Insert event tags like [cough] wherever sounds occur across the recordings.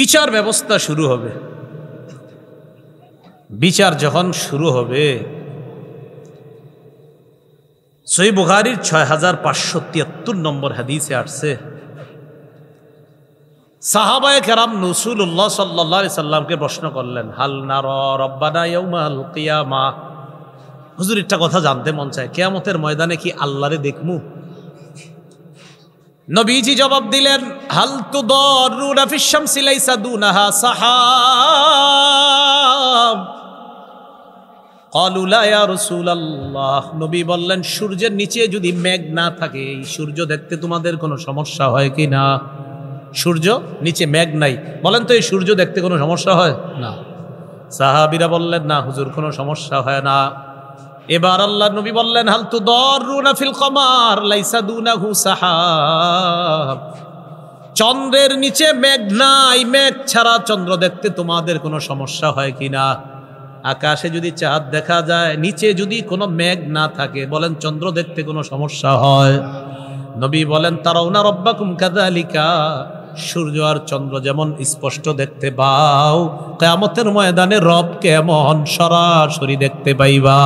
বিচার ব্যবস্থা শুরু হবে বিচার যখন শুরু হবে সই বুহারির ছয় হাজার পাঁচশো তিয়াত্তর নম্বর হাদিসে আসছে সাহাবায় কেরাম উল্লাহ সাল্লা সাল্লামকে প্রশ্ন করলেন হাল নার রব্বানা হুজুর একটা কথা জানতে মন চায় কেয়ামতের ময়দানে কি আল্লাহরে দেখমু নবীজি জবাব দিলেন হাল তু দরুরাফিসাম সিলাই সাদুনাহা সাহাব কলুলায়া রসুল আল্লাহ নবী বললেন সূর্যের নিচে যদি মেঘ না থাকে এই সূর্য দেখতে তোমাদের কোনো সমস্যা হয় কি না সূর্য নিচে মেঘ নাই বলেন তো এই সূর্য দেখতে কোনো সমস্যা হয় না সাহাবিরা বললেন না হুজুর কোনো সমস্যা হয় না এবার আল্লাহ নবী বললেন হালতু দরুনা ফিল কমার লাইসা দুনাহু সাহাব চন্দ্রের নিচে মেঘ নাই মেঘ ছাড়া চন্দ্র দেখতে তোমাদের কোনো সমস্যা হয় কি না আকাশে যদি চাঁদ দেখা যায় নিচে যদি কোনো মেঘ না থাকে বলেন চন্দ্র দেখতে কোনো সমস্যা হয় নবী বলেন তারা উনার রব্বাকুম কাদালিকা সূর্য আর চন্দ্র যেমন স্পষ্ট দেখতে পাও কেমতের ময়দানে রব কেমন সরাসরি দেখতে পাইবা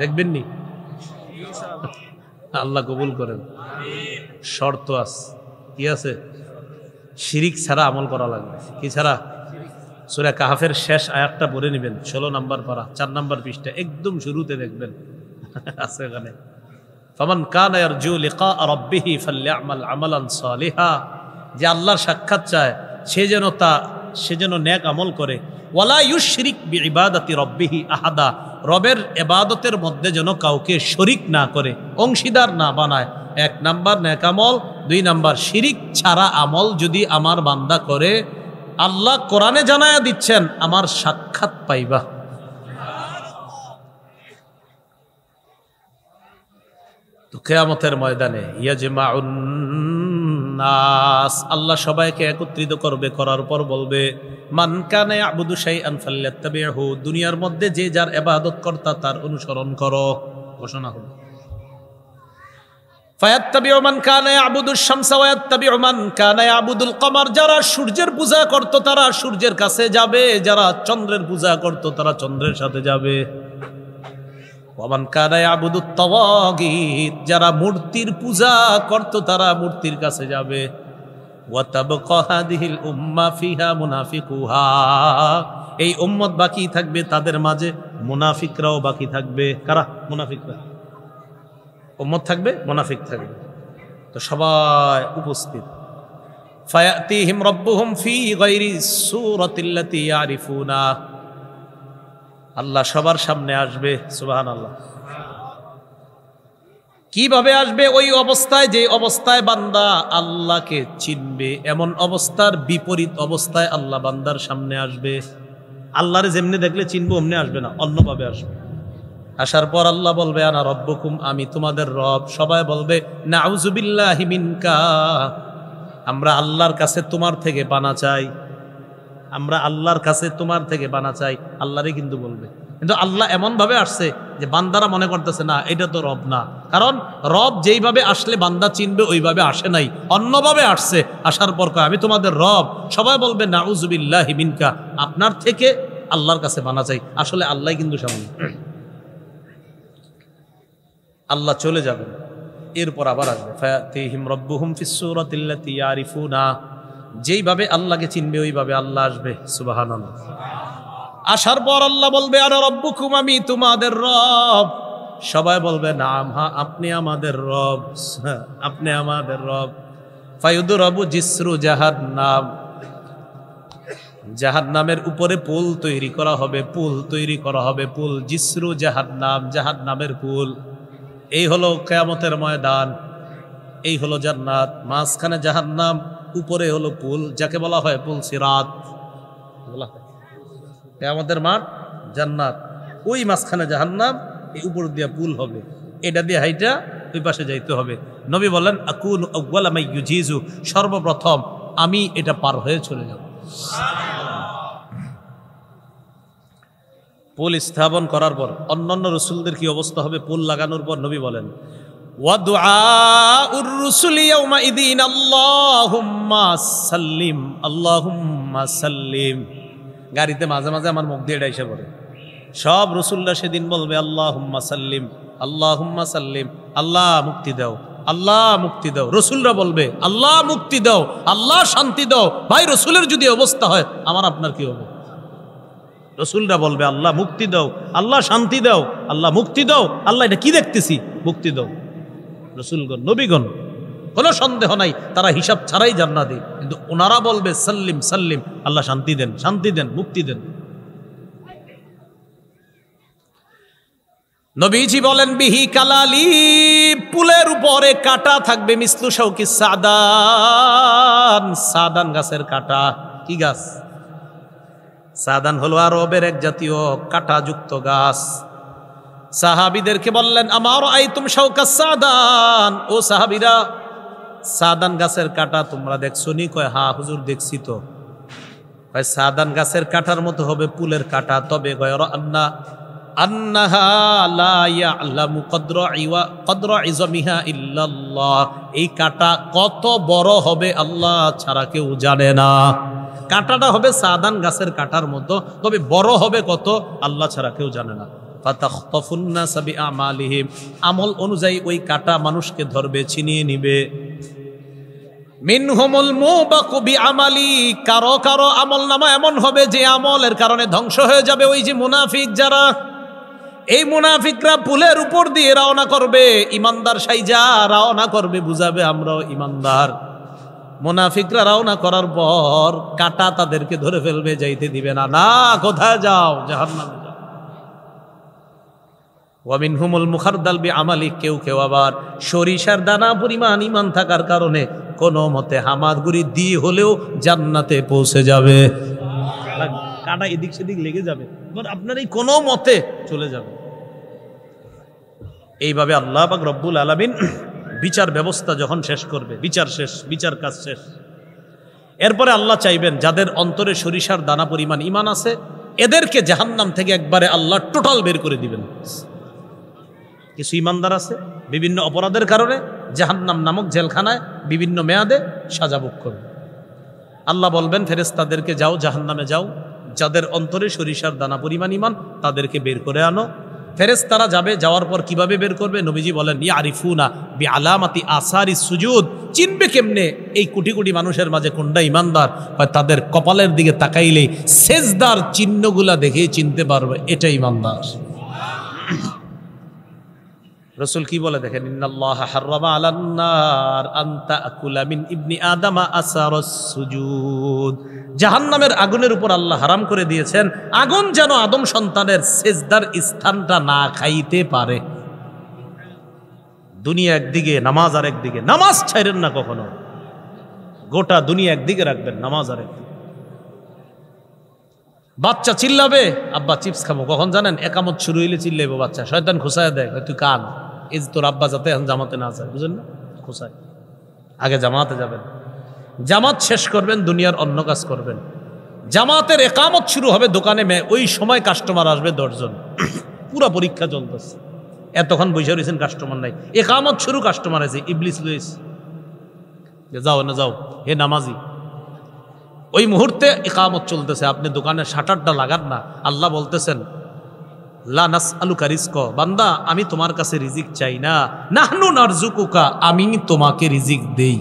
দেখবেন নি আল্লাহ কবুল করেন শর্ত আছে কি আছে শিরিক ছাড়া আমল করা লাগবে কি ছাড়া সুরা কাহাফের শেষ আয়াতটা পড়ে নেবেন ষোলো নাম্বার পারা চার নাম্বার পৃষ্ঠা একদম শুরুতে দেখবেন [laughs] আছে ওখানে ফমান কানায়ার জু লিকা রব্বিহি ফাল্লে আমাল আমালান সালিহা যে আল্লাহর সাক্ষাৎ চায় সে যেন তা সে যেন ন্যাক আমল করে ওয়ালা ইউশরিক ইবাদতি রব্বিহি আহাদা রবের এবাদতের মধ্যে যেন কাউকে শরিক না করে অংশীদার না বানায় এক নাম্বার ন্যাক আমল দুই নাম্বার শিরিক ছাড়া আমল যদি আমার বান্দা করে আল্লাহ কোরআনে জানায়া দিচ্ছেন আমার সাক্ষাৎ পাইবা তো কেয়ামতের ময়দানে ইয়াজমা নাস আল্লাহ সবাইকে একত্রিত করবে করার পর বলবে মানকানে আবুদু শাহী আনফাল্লাত্তাবি আনফাল্লাহু দুনিয়ার মধ্যে যে যার এবাদত কর্তা তার অনুসরণ করো ঘোষণা হলো যারা সূর্যের পূজা করত তারা সূর্যের কাছে যাবে যারা চন্দ্রের পূজা করত তারা চন্দ্রের সাথে যাবে ওমান কানায় আবুদুত যারা মূর্তির পূজা করত তারা মূর্তির কাছে যাবে এই উম্মত বাকি থাকবে তাদের মাঝে মুনাফিকরাও বাকি থাকবে কারা মুনাফিকরা উম্মত থাকবে মুনাফিক থাকবে তো সবাই উপস্থিত ফায়াতিহিম রব্বুহুম ফি গায়রি সূরাতিল্লাতি ইয়ারিফুনা আল্লাহ সবার সামনে আসবে সুবাহান আল্লাহ কিভাবে আসবে ওই অবস্থায় যে অবস্থায় বান্দা আল্লাহকে চিনবে এমন অবস্থার বিপরীত অবস্থায় আল্লাহ বান্দার সামনে আসবে আল্লাহরে যেমনি দেখলে চিনবো অমনি আসবে না অন্যভাবে আসবে আসার পর আল্লাহ বলবে আনা রব্বকুম আমি তোমাদের রব সবাই বলবে না আমরা আল্লাহর কাছে তোমার থেকে পানা চাই আমরা আল্লাহর কাছে তোমার থেকে বানা চাই আল্লাহরই কিন্তু বলবে কিন্তু আল্লাহ এমনভাবে আসছে যে বান্দারা মনে করতেছে না এটা তো রব না কারণ রব যেইভাবে আসলে বান্দা চিনবে ওইভাবে আসে নাই অন্যভাবে আসছে আসার পর কয় আমি তোমাদের রব সবাই বলবে নাউজুবিল্লাহ হিমিনকা আপনার থেকে আল্লাহর কাছে বানা চাই আসলে আল্লাহ কিন্তু সামনে আল্লাহ চলে যাবেন এরপর আবার আসবে ফায়াতিহিম রব্বুহুম ফিসসুরাতিল্লাতি ইয়ারিফুনা যেইভাবে আল্লাহকে চিনবে ওইভাবে আল্লাহ আসবে সুবাহান আসার পর আল্লাহ বলবে আর রব্বুকুম আমি তোমাদের রব সবাই বলবে না হা আপনি আমাদের রব [laughs] আপনি আমাদের রব ফায়ুদুর রবু জিসরু জাহার নাম জাহার নামের উপরে পুল তৈরি করা হবে পুল তৈরি করা হবে পুল জিসরু জাহার নাম জাহার নামের পুল এই হলো কেয়ামতের ময়দান এই হলো জান্নাত মাঝখানে জাহার নাম উপরে হলো পুল যাকে বলা হয় পুল সিরাত আমাদের মাঠ জান্নাত ওই মাঝখানে জাহান্নাম এই উপর দিয়ে পুল হবে এটা দিয়ে হাইটা ওই পাশে যাইতে হবে নবী বলেন আকুন আউ্বাল আমি ইউজিজু সর্বপ্রথম আমি এটা পার হয়ে চলে যাব পুল স্থাপন করার পর অন্যান্য রসুলদের কি অবস্থা হবে পুল লাগানোর পর নবী বলেন গাড়িতে মাঝে মাঝে আমার মুখ দিয়ে এসে পড়ে সব রসুল্লা সেদিন বলবে আল্লাহ হুম্মা সাল্লিম আল্লাহ হুম্মা সাল্লিম আল্লাহ মুক্তি দাও আল্লাহ মুক্তি দাও রসুলরা বলবে আল্লাহ মুক্তি দাও আল্লাহ শান্তি দাও ভাই রসুলের যদি অবস্থা হয় আমার আপনার কি হবে রসুলরা বলবে আল্লাহ মুক্তি দাও আল্লাহ শান্তি দাও আল্লাহ মুক্তি দাও আল্লাহ এটা কি দেখতেছি মুক্তি দাও রসুলগণ নবীগণ কোনো সন্দেহ নাই তারা হিসাব ছাড়াই জান্নাতি কিন্তু ওনারা বলবে সাল্লিম সাল্লিম আল্লাহ শান্তি দেন শান্তি দেন মুক্তি দেন নবীজি বলেন বিহি কালালি পুলের উপরে কাটা থাকবে মিসলু শৌকি সাদান সাদান গাছের কাটা কি গাছ সাদান হলো আরবের এক জাতীয় যুক্ত গাছ সাহাবিদেরকে বললেন আমার আই তুম শৌকা সাদান ও সাহাবিরা সাদান গাছের কাটা তোমরা দেখছো নি কয় হা হুজুর দেখছি তো কয় সাদান গাছের কাটার মতো হবে পুলের কাটা তবে কয় আন্না এই কাটা কত বড় হবে আল্লাহ ছাড়া কেউ জানে না কাটাটা হবে সাদান গাছের কাটার মতো তবে বড় হবে কত আল্লাহ ছাড়া কেউ জানে না আমল অনুযায়ী ওই কাটা মানুষকে ধরবে ছিনিয়ে নিবে মিনহুমুল মুবাকুবি আমালি কারো কারো আমল নামা এমন হবে যে আমলের কারণে ধ্বংস হয়ে যাবে ওই যে মুনাফিক যারা এই মুনাফিকরা পুলের উপর দিয়ে রওনা করবে ইমানদার সাইজা রওনা করবে বুঝাবে আমরাও ইমানদার মুনাফিকরা রওনা করার পর কাটা তাদেরকে ধরে ফেলবে যাইতে দিবে না না কোথায় যাও জাহান্নামে ওয়ামিন হুমুল মুখার দালবি আমালি কেউ কেউ আবার সরিষার দানা পরিমাণ ইমান থাকার কারণে কোনো মতে হামাদগুড়ি দিয়ে হলেও জান্নাতে পৌঁছে যাবে কাটা এদিক সেদিক লেগে যাবে আপনার এই কোনো মতে চলে যাবে এইভাবে আল্লাহ পাক রব্বুল আলমিন বিচার ব্যবস্থা যখন শেষ করবে বিচার শেষ বিচার কাজ শেষ এরপরে আল্লাহ চাইবেন যাদের অন্তরে সরিষার দানা পরিমাণ ইমান আছে এদেরকে জাহান্নাম থেকে একবারে আল্লাহ টোটাল বের করে দিবেন কিছু ইমানদার আছে বিভিন্ন অপরাধের কারণে জাহান্নাম নামক জেলখানায় বিভিন্ন মেয়াদে সাজা ভোগ করবে আল্লাহ বলবেন ফেরেস্তাদেরকে যাও জাহান্নামে যাও যাদের অন্তরে সরিষার দানা পরিমাণ ইমান তাদেরকে বের করে আনো ফেরেস তারা যাবে যাওয়ার পর কিভাবে বের করবে নবীজি বলেন ই আরিফুনা বি আলামাতি আসারি সুজুদ চিনবে কেমনে এই কোটি কোটি মানুষের মাঝে কোনটা ইমানদার হয় তাদের কপালের দিকে তাকাইলেই সেজদার চিহ্নগুলা দেখে চিনতে পারবে এটা ইমানদার রসুল কি বলে দেখেন ইন্নাল্লাহ হাররামা আলান্নার আনতা মিন ইবনি আদামা আসারস সুজুদ জাহান্নামের আগুনের উপর আল্লাহ হারাম করে দিয়েছেন আগুন যেন আদম সন্তানের সেজদার স্থানটা না খাইতে পারে দুনিয়া একদিকে নামাজ আর একদিকে নামাজ ছাইরেন না কখনো গোটা দুনিয়া একদিকে রাখবেন নামাজ আর একদিকে বাচ্চা চিল্লাবে আব্বা চিপস খাবো কখন জানেন একামত শুরু হইলে চিল্লাইবো বাচ্চা শয়তান খুসায় দেয় তুই কান এই যে তোর আব্বা যাতে এখন জামাতে না যায় বুঝলেন না আগে জামাতে যাবেন জামাত শেষ করবেন দুনিয়ার অন্য কাজ করবেন জামাতের একামত শুরু হবে দোকানে মেয়ে ওই সময় কাস্টমার আসবে দশজন পুরা পরীক্ষা চলতেছে এতক্ষণ বুঝে রয়েছেন কাস্টমার নাই একামত শুরু কাস্টমার আছে ইবলিস লুইস যে যাও না যাও হে নামাজি ওই মুহূর্তে একামত চলতেছে আপনি দোকানে শাটারটা লাগান না আল্লাহ বলতেছেন লানাস আলুকা রিস্ক বান্দা আমি তোমার কাছে রিজিক চাই না নাহনু নারজুকুকা আমি তোমাকে রিজিক দেই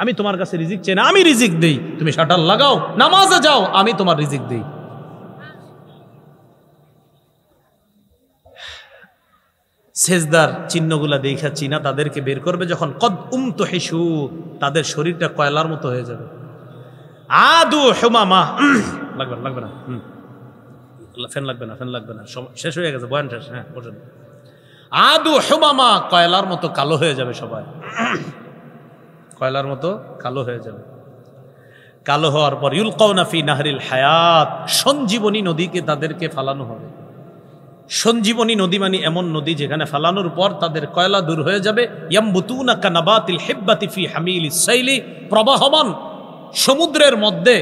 আমি তোমার কাছে রিজিক চাই না আমি রিজিক দেই তুমি শাটার লাগাও নামাজে যাও আমি তোমার রিজিক দেই সেজদার চিহ্নগুলা দেখা চিনা তাদেরকে বের করবে যখন কদ উম উমত হেসু তাদের শরীরটা কয়লার মতো হয়ে যাবে আদু হেমা মা লাগবে লাগবে না হুম ফ্যান লাগবে না ফ্যান লাগবে না শেষ হয়ে গেছে বয়ান শেষ হ্যাঁ বসেন আদু হেমামা কয়লার মতো কালো হয়ে যাবে সবাই কয়লার মতো কালো হয়ে যাবে কালো হওয়ার পর কৌনাফি নাহরিল হায়াত সঞ্জীবনী নদীকে তাদেরকে ফালানো হবে সঞ্জীবনী নদী মানে এমন নদী যেখানে ফালানোর পর তাদের কয়লা দূর হয়ে যাবে ইয়াম্বুতুনা কানাবাতিল হেব্বাতিফি হামিল ইসাইলি প্রবাহমান সমুদ্রের মধ্যে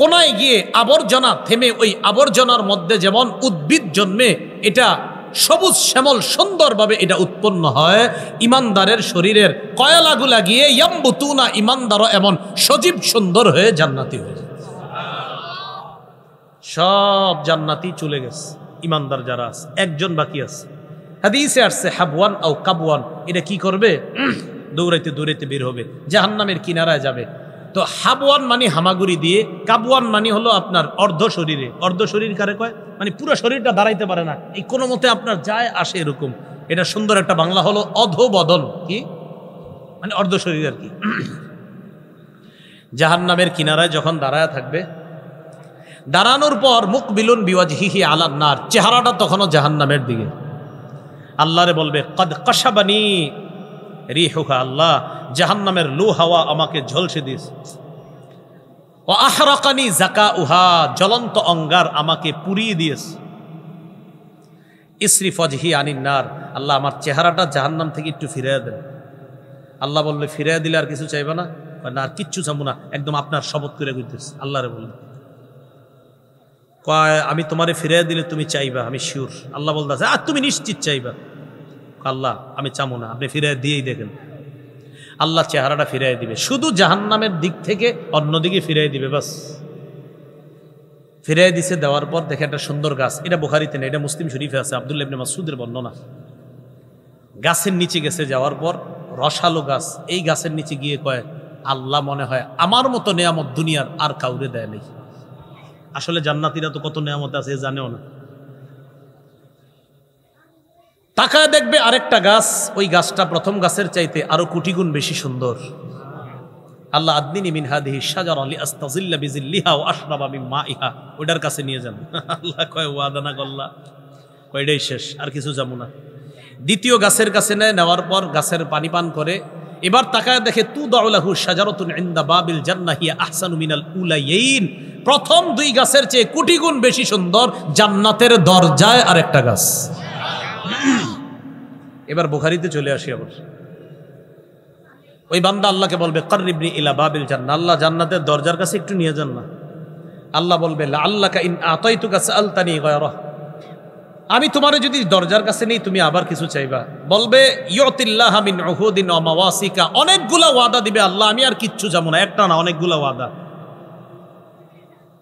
কোনায় গিয়ে আবর্জনা থেমে ওই আবর্জনার মধ্যে যেমন উদ্ভিদ জন্মে এটা সবুজ শ্যামল সুন্দরভাবে এটা উৎপন্ন হয় ইমানদারের শরীরের কয়লাগুলা গিয়ে না ইমানদারও এমন সজীব সুন্দর হয়ে জান্নাতি হয়ে যায় সব জান্নাতি চলে গেছে ইমানদার যারা আছে একজন বাকি আছে হাদিসে আসছে হাবওয়ান আও কাবওয়ান এটা কি করবে দৌড়াইতে দৌড়াইতে বের হবে জাহান্নামের কিনারায় যাবে তো হাবওয়ান মানে হামাগুড়ি দিয়ে কাবওয়ান মানে হলো আপনার অর্ধ শরীরে অর্ধ শরীর কারে কয় মানে পুরো শরীরটা দাঁড়াইতে পারে না এই কোনো মতে আপনার যায় আসে এরকম এটা সুন্দর একটা বাংলা হলো অধবদল কি মানে অর্ধ শরীর আর কি জাহান নামের কিনারায় যখন দাঁড়ায় থাকবে দাঁড়ানোর পর মুখ বিলুন হি হি আলার নার চেহারাটা তখনও জাহান্নামের দিকে আল্লাহরে বলবে কদ কষাবানি রিহুহা আল্লাহ জাহান্নামের লু হাওয়া আমাকে ঝলসে দিয়েছে ও আহরাকানি জাকা উহা জ্বলন্ত অঙ্গার আমাকে পুড়িয়ে দিয়েছে ইসরি ফজহি আনিন্নার আল্লাহ আমার চেহারাটা জাহান্নাম থেকে একটু ফিরিয়ে দেন আল্লাহ বললে ফিরিয়ে দিলে আর কিছু চাইবে না না আর কিচ্ছু চাবো না একদম আপনার শপথ করে আল্লাহ আল্লাহরে বললেন কয় আমি তোমারে ফিরিয়ে দিলে তুমি চাইবা আমি শিওর আল্লাহ বলতেছে আর তুমি নিশ্চিত চাইবা আল্লাহ আমি চামো না আপনি ফিরাই দিয়েই দেখেন আল্লাহ চেহারাটা ফিরাই দিবে শুধু জাহান্নামের দিক থেকে অন্যদিকে ফিরাই দিবে বাস ফিরাই দিছে দেওয়ার পর দেখে একটা সুন্দর গাছ এটা বুখারিতে না এটা মুসলিম শরীফে আছে আবদুল্লাহ ইবনে মাসুদের বর্ণনা গাছের নিচে গেছে যাওয়ার পর রসালো গাছ এই গাছের নিচে গিয়ে কয় আল্লাহ মনে হয় আমার মতো নেয়ামত দুনিয়ার আর কাউরে দেয় নেই আসলে জান্নাতিরা তো কত নেয়ামত আছে জানেও না তাকায় দেখবে আরেকটা গাছ ওই গাছটা প্রথম গাছের চাইতে আরো কোটি গুণ বেশি সুন্দর আল্লাহ আদমিনী মিনহাদিহি সাজার আলী আস্তাজিল্লা বিজিল্লিহা ও মা ইহা ওইটার কাছে নিয়ে যান আল্লাহ কয় ওয়াদানা গল্লা কয়টাই শেষ আর কিছু যাবো না দ্বিতীয় গাছের কাছে নেয় নেওয়ার পর গাছের পানি পান করে এবার তাকায় দেখে তু দাউলাহু সাজারতুন ইন্দা বাবিল জান্নাহিয়া আহসানু মিনাল উলাইয়িন প্রথম দুই গাছের চেয়ে কোটি গুণ বেশি সুন্দর জান্নাতের দরজায় আরেকটা গাছ [gasps] এবার বুখারিতে চলে আসি আবার ওই বান্দা আল্লাহকে বলবে কর্রিবনি ইলা বাবিল জান্না আল্লাহ জান্নাতের দরজার কাছে একটু নিয়ে যান না আল্লাহ বলবে আল্লাহকে ইন আতই তু কাছে আলতানি গয়রহ আমি তোমার যদি দরজার কাছে নেই তুমি আবার কিছু চাইবা বলবে ইয়তিল্লাহামিন অহুদিন অমাওয়াসিকা অনেকগুলা ওয়াদা দিবে আল্লাহ আমি আর কিচ্ছু যাবো না একটা না অনেকগুলা ওয়াদা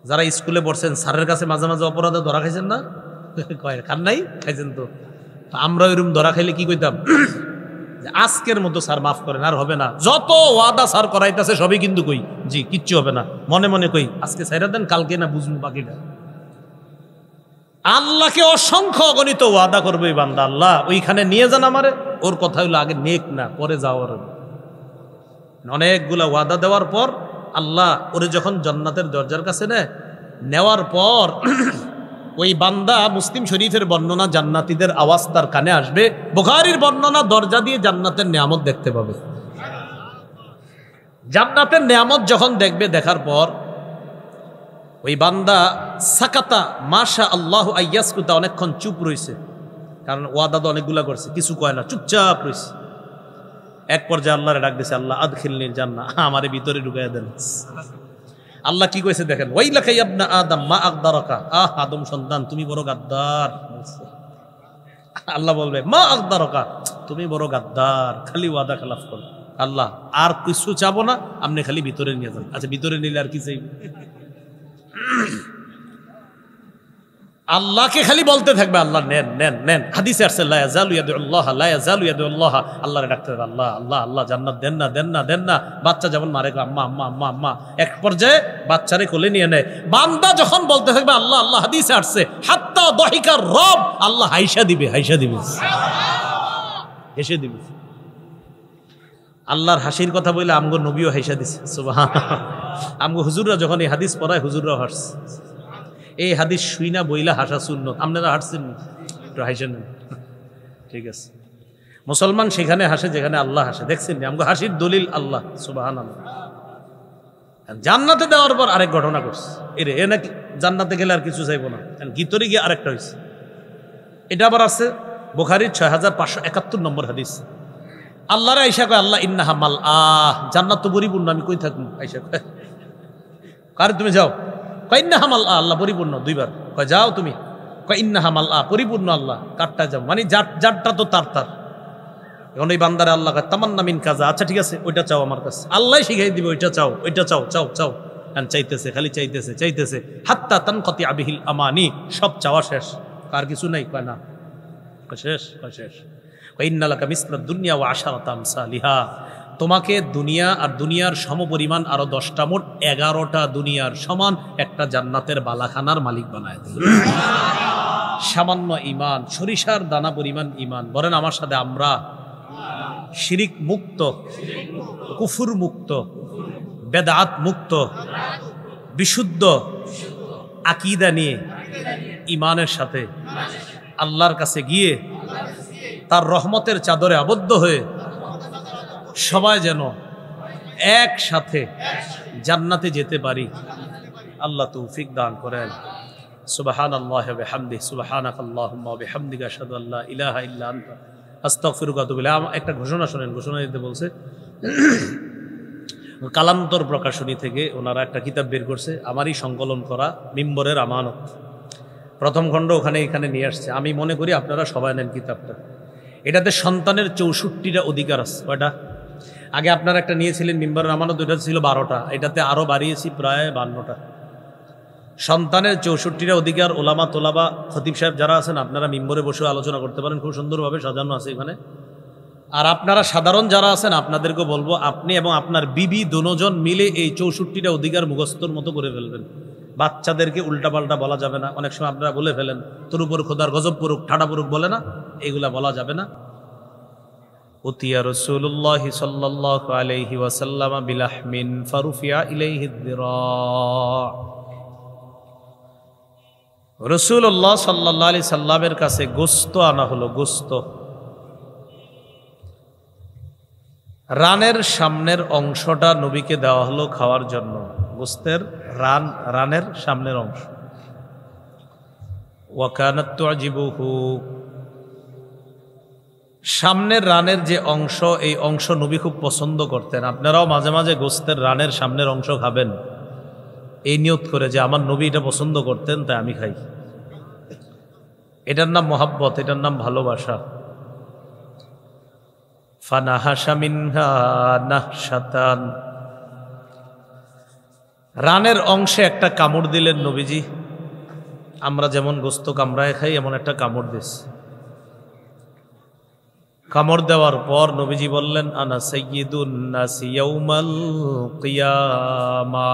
যারা স্কুলে পড়ছেন স্যারের কাছে মাঝে মাঝে অপরাধে ধরা খাইছেন না [laughs] কয় খান নাই খাইছেন তো আমরা ওইরকম ধরা খাইলে কি করতাম [clears throat] আজকের মতো স্যার মাফ করেন আর হবে না যত ওয়াদা স্যার করাইতেছে সবই কিন্তু কই জি কিচ্ছু হবে না মনে মনে কই আজকে সাইরা দেন কালকে না বুঝবো বাকিটা আল্লাহকে অসংখ্য অগণিত ওয়াদা করবে বান্দা আল্লাহ ওইখানে নিয়ে যান আমারে ওর কথা হইলো আগে নেক না পরে যাওয়ার অনেকগুলা ওয়াদা দেওয়ার পর আল্লাহ ওরে যখন জান্নাতের দরজার কাছে নেয় নেওয়ার পর ওই বান্দা মুসলিম শরীফের বর্ণনা জান্নাতিদের আওয়াজ তার কানে আসবে বোখারির বর্ণনা দরজা দিয়ে জান্নাতের নিয়ামত দেখতে পাবে জান্নাতের নিয়ামত যখন দেখবে দেখার পর ওই বান্দা সাকাতা মাশা আল্লাহ আয়াসকুতা অনেকক্ষণ চুপ রয়েছে কারণ ও তো অনেকগুলা করছে কিছু কয় না চুপচাপ রয়েছে এক পর্যায়ে আল্লাহরে ডাক দিছে আল্লাহ আদখিল জান্না আমারে ভিতরে ঢুকাইয়া দেন আল্লাহ কি কয়েছে দেখেন ওই লেখাই আপনা আদম মা আকদারকা আহ আদম সন্তান তুমি বড় গাদ্দার আল্লাহ বলবে মা আকদারকা তুমি বড় গাদ্দার খালি ওয়াদা খেলাফ করো আল্লাহ আর কিছু চাবো না আপনি খালি ভিতরে নিয়ে যান আচ্ছা ভিতরে নিলে আর কি চাইবে আল্লাহকে খালি বলতে থাকবে আল্লাহ নেন নেন নেন হাদিসে আসছে লায়াজালুয়াদুল্লাহ আল্লাহ আল্লাহরে ডাকতে হবে আল্লাহ আল্লাহ আল্লাহ জান্নাত দেন না দেন না দেন না বাচ্চা যেমন মারে আম্মা আম্মা আম্মা আম্মা এক পর্যায়ে বাচ্চারে কোলে নিয়ে নেয় বান্দা যখন বলতে থাকবে আল্লাহ আল্লাহ হাদিসে আসছে হাত্তা দহিকার রব আল্লাহ হাইসা দিবে হাইসা দিবে হেসে দিবে আল্লাহর হাসির কথা বলে আমগো নবীও হাইসা দিছে সুবাহ আমগো হুজুররা যখন এই হাদিস পড়ায় হুজুররাও হাসছে এই হাদিস শুই না বইলা হাসা শূন্য আপনারা হাসছেন একটু হাসেন ঠিক আছে মুসলমান সেখানে হাসে যেখানে আল্লাহ হাসে দেখছেন আমাকে হাসির দলিল আল্লাহ সুবাহান আল্লাহ জান্নাতে দেওয়ার পর আরেক ঘটনা করছে এরে এ নাকি জান্নাতে গেলে আর কিছু চাইবো না গীতরে গিয়ে আরেকটা হয়েছে এটা আবার আছে বোখারির ছয় হাজার পাঁচশো একাত্তর নম্বর হাদিস আল্লাহর আইসা কয় আল্লাহ ইন্না হামাল আহ জান্নাত তো পরিপূর্ণ আমি কই থাকুন আইসা কয় কার তুমি যাও কইন্নাহাম আল্লাহ আল্লাহ পরিপূর্ণ দুইবার কয় যাও তুমি কইন্নাহাম আল্লাহ পরিপূর্ণ আল্লাহ কারটা যাও মানে যার যারটা তো তার তার এখন এই বান্দারে আল্লাহ কয় কাজা আচ্ছা ঠিক আছে ওইটা চাও আমার কাছে আল্লাহ শিখাই দিবে ওইটা চাও ওইটা চাও চাও চাও হ্যাঁ চাইতেছে খালি চাইতেছে চাইতেছে হাত্তা তান কতি আবিহিল আমানি সব চাওয়া শেষ কার কিছু নাই কয় না শেষ শেষ ইন্নালাকা মিসলা দুনিয়া ও আশা তামসা লিহা তোমাকে দুনিয়া আর দুনিয়ার সমপরিমাণ আরো দশটা মোট এগারোটা দুনিয়ার সমান একটা জান্নাতের বালাখানার মালিক বানায় দিল সামান্য ইমান সরিষার দানা পরিমাণ ইমান বলেন আমার সাথে আমরা শিরিক মুক্ত কুফুর মুক্ত বেদাত মুক্ত বিশুদ্ধ আকিদা নিয়ে ইমানের সাথে আল্লাহর কাছে গিয়ে তার রহমতের চাদরে আবদ্ধ হয়ে সবাই যেন একসাথে জান্নাতে যেতে পারি আল্লাহ তৌফিক দান করেন সুবাহান আল্লাহ হামদি সুবাহানাক আল্লাহম্মা বেহামদিক আসাদ আল্লাহ ইলাহা ইল্লা আন্তা আস্তাগফিরুকা তুবিলা একটা ঘোষণা শোনেন ঘোষণা দিতে বলছে কালান্তর প্রকাশনী থেকে ওনারা একটা কিতাব বের করছে আমারই সংকলন করা মিম্বরের আমানত প্রথম খণ্ড ওখানে এখানে নিয়ে আসছে আমি মনে করি আপনারা সবাই নেন কিতাবটা এটাতে সন্তানের চৌষট্টিটা অধিকার আছে কয়টা আগে আপনার একটা নিয়েছিলেন মিম্বার রামানো দুইটা ছিল বারোটা এটাতে আরও বাড়িয়েছি প্রায় বান্নটা সন্তানের চৌষট্টিটা অধিকার ওলামা তোলাবা খতিব সাহেব যারা আছেন আপনারা মিম্বরে বসে আলোচনা করতে পারেন খুব সুন্দরভাবে সাজানো আছে এখানে আর আপনারা সাধারণ যারা আছেন আপনাদেরকে বলবো আপনি এবং আপনার বিবি দুজন মিলে এই চৌষট্টিটা অধিকার মুখস্থর মতো করে ফেলবেন বাচ্চাদেরকে উল্টাপাল্টা বলা যাবে না অনেক সময় আপনারা বলে ফেলেন তোর খোদার গজব পড়ুক ঠাটা পড়ুক বলে না এগুলা বলা যাবে না উতিয়া রসুল্লাহ সাল্লাহ আলহি ওয়াসাল্লামা বিলাহমিন ফারুফিয়া ইলাইহিদ্দির রসুল্লাহ সাল্লাহ আলি সাল্লামের কাছে গোস্ত আনা হলো গোস্ত রানের সামনের অংশটা নবীকে দেওয়া হলো খাওয়ার জন্য গোস্তের রান রানের সামনের অংশ ওয়াকানাত্তু আজিবুহু সামনের রানের যে অংশ এই অংশ নবী খুব পছন্দ করতেন আপনারাও মাঝে মাঝে গোস্তের রানের সামনের অংশ খাবেন এই নিয়ত করে যে আমার নবী এটা পছন্দ করতেন তাই আমি খাই এটার নাম মহাব্বত এটার নাম ভালোবাসা রানের অংশে একটা কামড় দিলেন নবীজি আমরা যেমন গোস্ত কামড়ায় খাই এমন একটা কামড় দিচ্ছি কামড় দেওয়ার পর নবীজি বললেন আনা কিয়ামা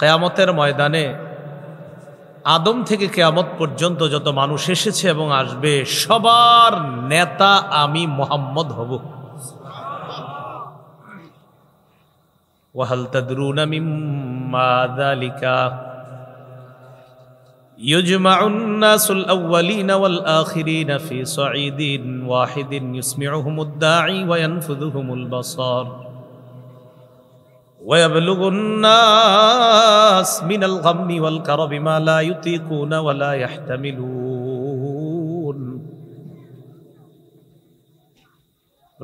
কেয়ামতের ময়দানে আদম থেকে কেয়ামত পর্যন্ত যত মানুষ এসেছে এবং আসবে সবার নেতা আমি মোহাম্মদ হব ওয়াহাল তাদরুনা মিম্মা দালিকা يجمع الناس الأولين والآخرين في صعيد واحد يسمعهم الداعي وينفذهم البصار ويبلغ الناس من الغم والكرب ما لا يطيقون ولا يحتملون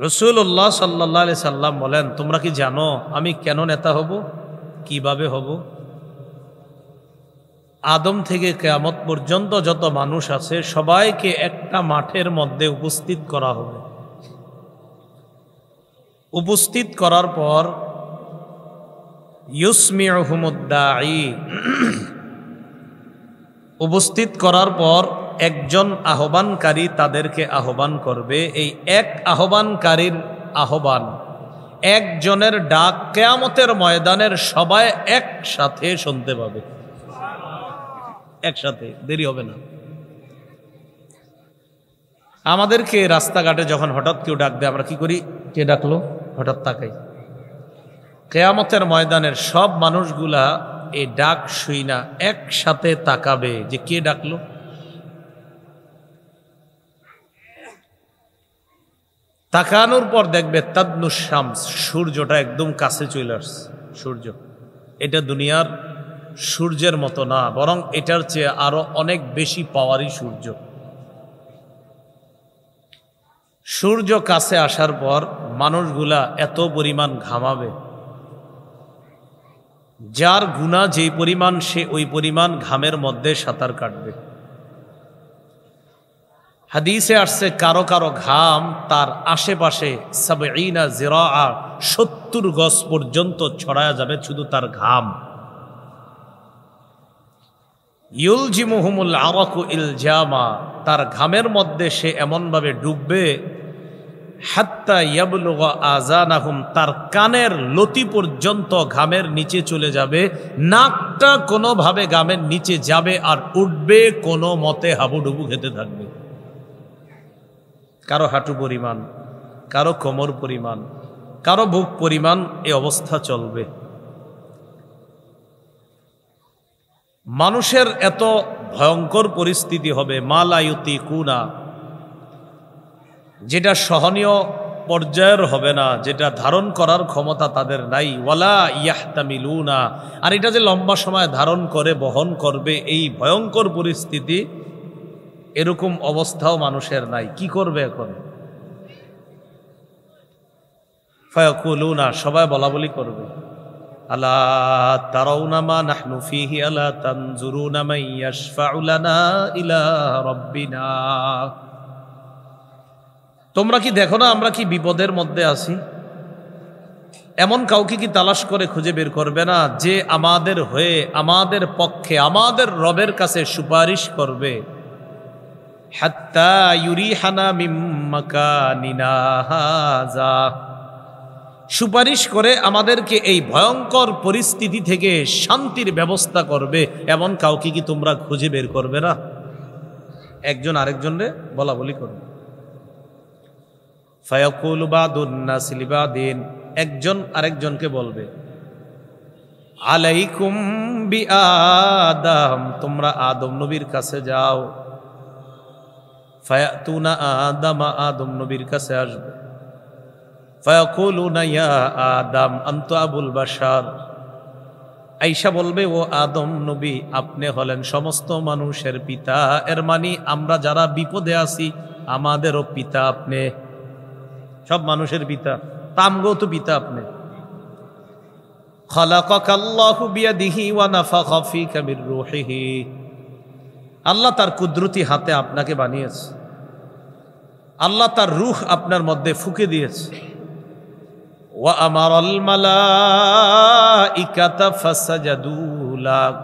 রসুল্লাহ সাল্লাহ সাল্লাম বলেন তোমরা কি জানো আমি কেন নেতা হব কিভাবে হব আদম থেকে কেয়ামত পর্যন্ত যত মানুষ আছে সবাইকে একটা মাঠের মধ্যে উপস্থিত করা হবে উপস্থিত করার পর ইউসমি আহমুদ্দাই উপস্থিত করার পর একজন আহ্বানকারী তাদেরকে আহ্বান করবে এই এক আহ্বানকারীর আহ্বান একজনের ডাক কেয়ামতের ময়দানের সবাই একসাথে শুনতে পাবে একসাথে দেরি হবে না আমাদেরকে রাস্তাঘাটে যখন হঠাৎ কেউ ডাক দেয় আমরা কি করি কে ডাকলো হঠাৎ তাকাই কেয়ামতের ময়দানের সব মানুষগুলা এই ডাক শুই না একসাথে তাকাবে যে কে ডাকলো তাকানোর পর দেখবে তাদনু শামস সূর্যটা একদম কাছে চলে আসছে সূর্য এটা দুনিয়ার সূর্যের মতো না বরং এটার চেয়ে আরও অনেক বেশি পাওয়ারই সূর্য সূর্য কাছে আসার পর মানুষগুলা এত পরিমাণ ঘামাবে যার গুণা যেই পরিমাণ সে ওই পরিমাণ ঘামের মধ্যে সাঁতার কাটবে হাদিসে আসছে কারো কারো ঘাম তার আশেপাশে সাবঈনা আর সত্তর গজ পর্যন্ত ছড়ায় যাবে শুধু তার ঘাম ইউলজিমুহুমুল আরাকু জামা তার ঘামের মধ্যে সে এমনভাবে ডুববে হাত্তা ইয়াবলুগ আজানাহুম তার কানের লতি পর্যন্ত ঘামের নিচে চলে যাবে নাকটা কোনোভাবে ঘামের নিচে যাবে আর উঠবে কোনো মতে হাবুডুবু খেতে থাকবে কারো হাঁটু পরিমাণ কারো কোমর পরিমাণ কারো বুক পরিমাণ এ অবস্থা চলবে মানুষের এত ভয়ঙ্কর পরিস্থিতি হবে মালায়ুতি কুনা যেটা সহনীয় পর্যায়ের হবে না যেটা ধারণ করার ক্ষমতা তাদের নাই ওয়ালা ইয়াহতামিলুনা আর এটা যে লম্বা সময় ধারণ করে বহন করবে এই ভয়ঙ্কর পরিস্থিতি এরকম অবস্থাও মানুষের নাই কি করবে এখন ফয়কুলুনা সবাই বলা বলি করবে আলা তারাউনামা নাহনু ফিহি আলা তানজুরুনা মান ইয়াশফাউ ইলা রাব্বিনা তোমরা কি দেখো না আমরা কি বিপদের মধ্যে আছি এমন কাউকে কি তালাশ করে খুঁজে বের করবে না যে আমাদের হয়ে আমাদের পক্ষে আমাদের রবের কাছে সুপারিশ করবে হাত্তা ইউরিহানা মিম্মাকা নিনা হাজা সুপারিশ করে আমাদেরকে এই ভয়ঙ্কর পরিস্থিতি থেকে শান্তির ব্যবস্থা করবে এমন কাউকে কি তোমরা খুঁজে বের করবে না একজন আরেকজনরে বলা বলি করবে ফায়াকুল বা দিন একজন আরেকজনকে বলবে আলাইকুম বি আদম তোমরা আদম নবীর কাছে যাও ফায়াতুনা আদম আদম নবীর কাছে আসবে ফায়াকুলুনা আদম আনতু আবুল বাশার আইসা বলবে ও আদম নবী আপনি হলেন সমস্ত মানুষের পিতা এর মানে আমরা যারা বিপদে আছি আমাদেরও পিতা আপনি সব মানুষের পিতা তামগত তো পিতা আপনি আল্লাহ তার কুদরতি হাতে আপনাকে বানিয়েছে আল্লাহ তার রুখ আপনার মধ্যে ফুকে দিয়েছে وأمر الملائكة فسجدوا لك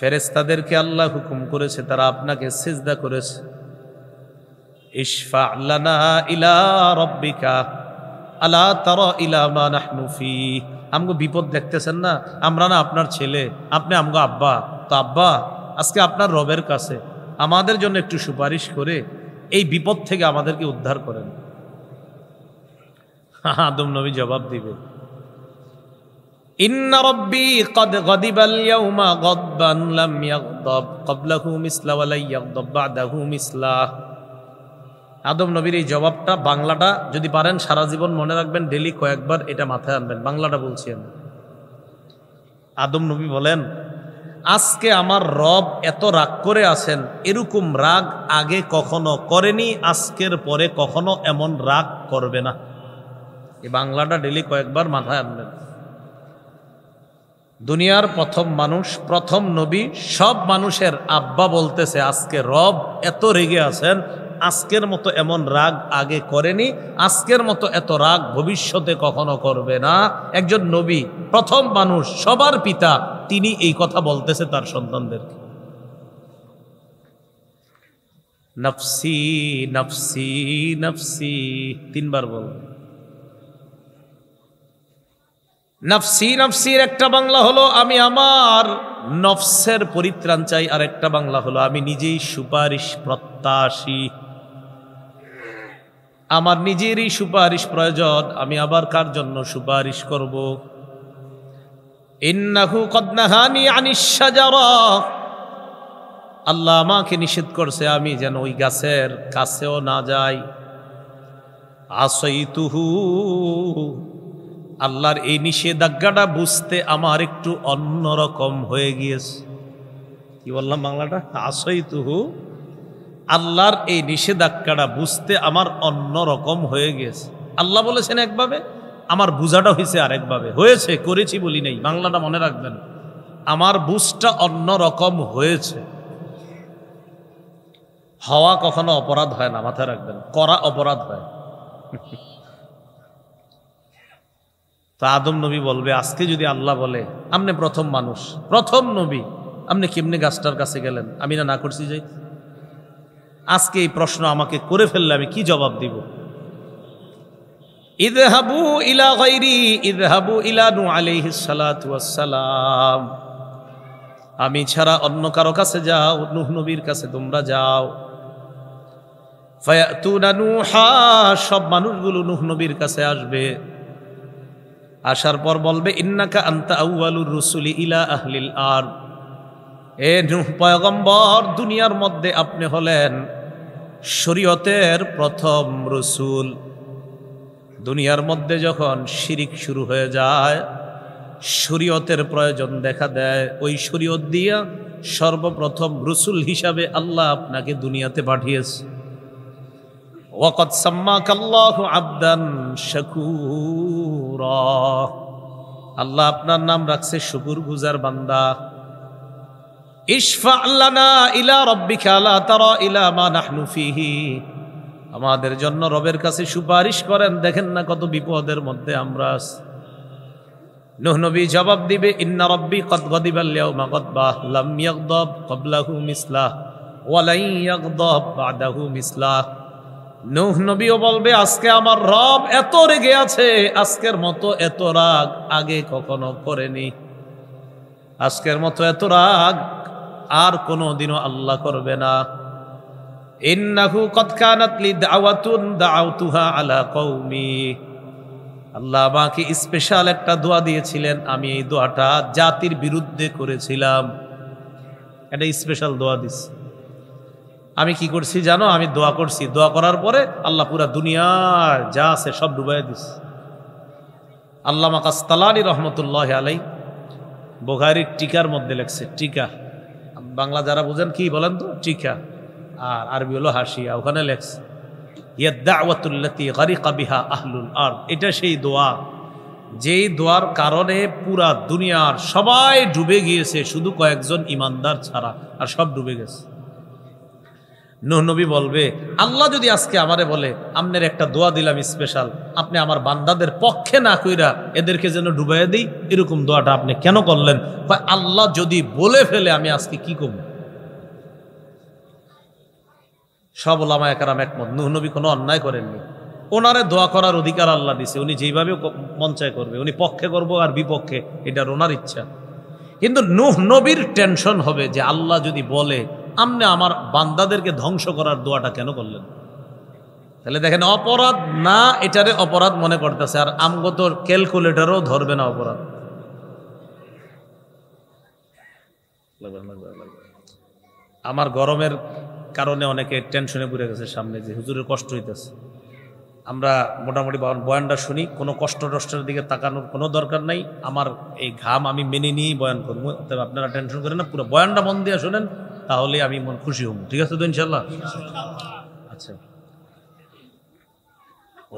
ফেরেশতাদেরকে আল্লাহ হুকুম করেছে তারা আপনাকে সিজদা করেছে ইশফা লানা ইলা রব্বিকা আলা তারা ইলা মা নাহনু ফি আমগো বিপদ দেখতেছেন না আমরা না আপনার ছেলে আপনি আমগো আব্বা তো আব্বা আজকে আপনার রবের কাছে আমাদের জন্য একটু সুপারিশ করে এই বিপদ থেকে আমাদেরকে উদ্ধার করেন আদম নবী জবাব দিবে আদম নবীর এই জবাবটা বাংলাটা যদি পারেন সারা জীবন মনে রাখবেন ডেলি কয়েকবার এটা মাথায় আনবেন বাংলাটা বলছেন আদম নবী বলেন আজকে আমার রব এত রাগ করে আছেন এরকম রাগ আগে কখনো করেনি আজকের পরে কখনো এমন রাগ করবে না এই বাংলাটা ডেলি কয়েকবার মাথায় আনবেন দুনিয়ার প্রথম মানুষ প্রথম নবী সব মানুষের আব্বা বলতেছে আজকে রব এত রেগে আছেন আজকের মতো এমন রাগ আগে করেনি আজকের মতো এত রাগ ভবিষ্যতে কখনো করবে না একজন নবী প্রথম মানুষ সবার পিতা তিনি এই কথা বলতেছে তার সন্তানদেরকে নফসি নফসি নফসি তিনবার বলবে নফসি নফসির একটা বাংলা হলো আমি আমার নফসের পরিত্রাণ চাই আর একটা বাংলা হলো আমি নিজেই সুপারিশ প্রত্যাশী আমার নিজেরই সুপারিশ প্রয়োজন আমি আবার কার জন্য সুপারিশ করব যাওয়া আল্লাহ আমাকে নিষেধ করছে আমি যেন ওই গাছের কাছেও না যাই আসই তুহু আল্লাহর এই নিষেধাজ্ঞাটা বুঝতে আমার একটু অন্যরকম হয়ে গিয়েছে কি বললাম বাংলাটা আসই তুহু আল্লাহর এই নিষেধাজ্ঞাটা বুঝতে আমার অন্যরকম হয়ে গিয়েছে আল্লাহ বলেছেন একভাবে আমার বোঝাটা হয়েছে আরেকভাবে হয়েছে করেছি বলি নেই বাংলাটা মনে রাখবেন আমার বুঝটা অন্যরকম হয়েছে হওয়া কখনো অপরাধ হয় না মাথায় রাখবেন করা অপরাধ হয় তো আদম নবী বলবে আজকে যদি আল্লাহ বলে আপনি প্রথম মানুষ প্রথম নবী আপনি কেমনি গাছটার কাছে গেলেন আমি না না করছি যাই আজকে এই প্রশ্ন আমাকে করে ফেললে আমি কি জবাব দিব ইদহাবু ইলা গৈরি ইদহাবু ইলা নু আলিহি সালাম আমি ছাড়া অন্য কারো কাছে যাও নুহ নবীর কাছে তোমরা যাও ফায়াতুনা নুহা সব মানুষগুলো নুহ নবীর কাছে আসবে আসার পর বলবে ইন্নাকা আন্তা আউআলুর রসুলি ইলা আহলিল আর এ পয়গম্বর দুনিয়ার মধ্যে আপনি হলেন শরীয়তের প্রথম রসুল দুনিয়ার মধ্যে যখন শিরিক শুরু হয়ে যায় শরীয়তের প্রয়োজন দেখা দেয় ওই শরীয়ত দিয়া সর্বপ্রথম রসুল হিসাবে আল্লাহ আপনাকে দুনিয়াতে পাঠিয়েছে ওয়াকদ সাম্মাক আল্লাহ আবদান শাকুরা আল্লাহ আপনার নাম রাখছে শুকুর গুজার বান্দা ইশফা আল্লানা ইলা রব্বিকা লা তারা ইলা মা নাহনু ফিহি আমাদের জন্য রবের কাছে সুপারিশ করেন দেখেন না কত বিপদের মধ্যে আমরা নুহ নবী জবাব দিবে ইন্না রব্বি কদ গদিবাল ইয়াউমা গদবাহ লাম ইয়াগদাব কবলাহু মিসলাহ ওয়ালাই লাই ইয়াগদাব বাদাহু মিসলাহ নূহ নবীও বলবে আজকে আমার রব এত রেগে আছে আজকের মতো এত রাগ আগে কখনো করেনি আজকের মতো এত রাগ আর কোনো দিনও আল্লাহ করবে না ইন্নাহু কতকানাতলি দাওয়াতুন দাওতুহা আলা কৌমি আল্লাহ আমাকে স্পেশাল একটা দোয়া দিয়েছিলেন আমি এই দোয়াটা জাতির বিরুদ্ধে করেছিলাম একটা স্পেশাল দোয়া দিচ্ছি আমি কি করছি জানো আমি দোয়া করছি দোয়া করার পরে আল্লাহ পুরা দুনিয়ার যা আছে সব ডুবাই দিস আল্লাহ কাস্তালানি রহমতুল্লাহ আলাই বোঘারির টিকার মধ্যে লেখছে টিকা বাংলা যারা বোঝেন কি বলেন তো টিকা আর আরবি হলো হাসিয়া ওখানে লেখছে এটা সেই দোয়া যেই দোয়ার কারণে পুরা দুনিয়ার সবাই ডুবে গিয়েছে শুধু কয়েকজন ইমানদার ছাড়া আর সব ডুবে গেছে নূহ নবী বলবে আল্লাহ যদি আজকে আমারে বলে আপনার একটা দোয়া দিলাম স্পেশাল আপনি আমার বান্দাদের পক্ষে না কইরা এদেরকে যেন ডুবাই দিই এরকম দোয়াটা আপনি কেন করলেন বা আল্লাহ যদি বলে ফেলে আমি আজকে কি করব সব ওলামা একারাম একমত নূহ নবী কোনো অন্যায় করেননি ওনারে দোয়া করার অধিকার আল্লাহ দিছে উনি যেইভাবে মঞ্চায় করবে উনি পক্ষে করব আর বিপক্ষে এটার ওনার ইচ্ছা কিন্তু নূহ নবীর টেনশন হবে যে আল্লাহ যদি বলে আমনে আমার বান্দাদেরকে ধ্বংস করার দোয়াটা কেন করলেন তাহলে দেখেন অপরাধ না এটারে অপরাধ মনে করতেছে আর আমগত ক্যালকুলেটারও ধরবে না অপরাধ আমার গরমের কারণে অনেকে টেনশনে পড়ে গেছে সামনে যে হুজুরের কষ্ট হইতেছে আমরা মোটামুটি বয়ানটা শুনি কোনো কষ্ট টষ্টের দিকে তাকানোর কোনো দরকার নাই আমার এই ঘাম আমি মেনে নিয়েই বয়ান করবো তবে আপনারা টেনশন করেন না পুরো বয়ানটা মন দিয়ে শোনেন তাহলে আমি মন খুশি হব ঠিক আছে তো ইনশাল্লাহ আচ্ছা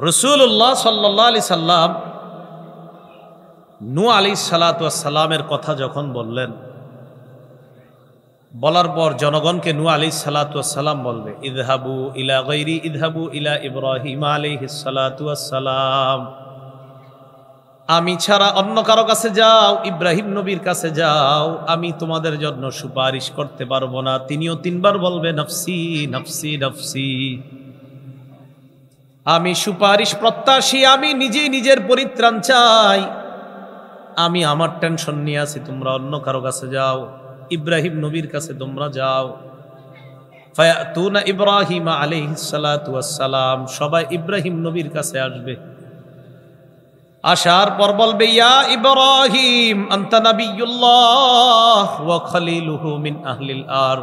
রসুল্লাহ সাল্লাহ আলি সাল্লাম নু আলি সালাতামের কথা যখন বললেন বলার পর জনগণকে নু আলি সালাতাম বলবে ইদহাবু ইলা গৈরি ইদহাবু ইলা ইব্রাহিম আলি সালাতাম আমি ছাড়া অন্য কারো কাছে যাও ইব্রাহিম নবীর কাছে যাও আমি তোমাদের জন্য সুপারিশ করতে পারবো না তিনিও তিনবার বলবে নফসি নফসি নফসি আমি সুপারিশ প্রত্যাশী আমি নিজেই নিজের পরিত্রাণ চাই আমি আমার টেনশন নিয়ে আছি তোমরা অন্য কারো কাছে যাও ইব্রাহিম নবীর কাছে তোমরা যাও ফায়াতুনা ইব্রাহিম আলাইহিস সালাম সবাই ইব্রাহিম নবীর কাছে আসবে আসার পর বলবে ইয়া ইব্রাহিম আনতা নাবিয়ুল্লাহ ওয়া খলিলুহু মিন আহলিল আর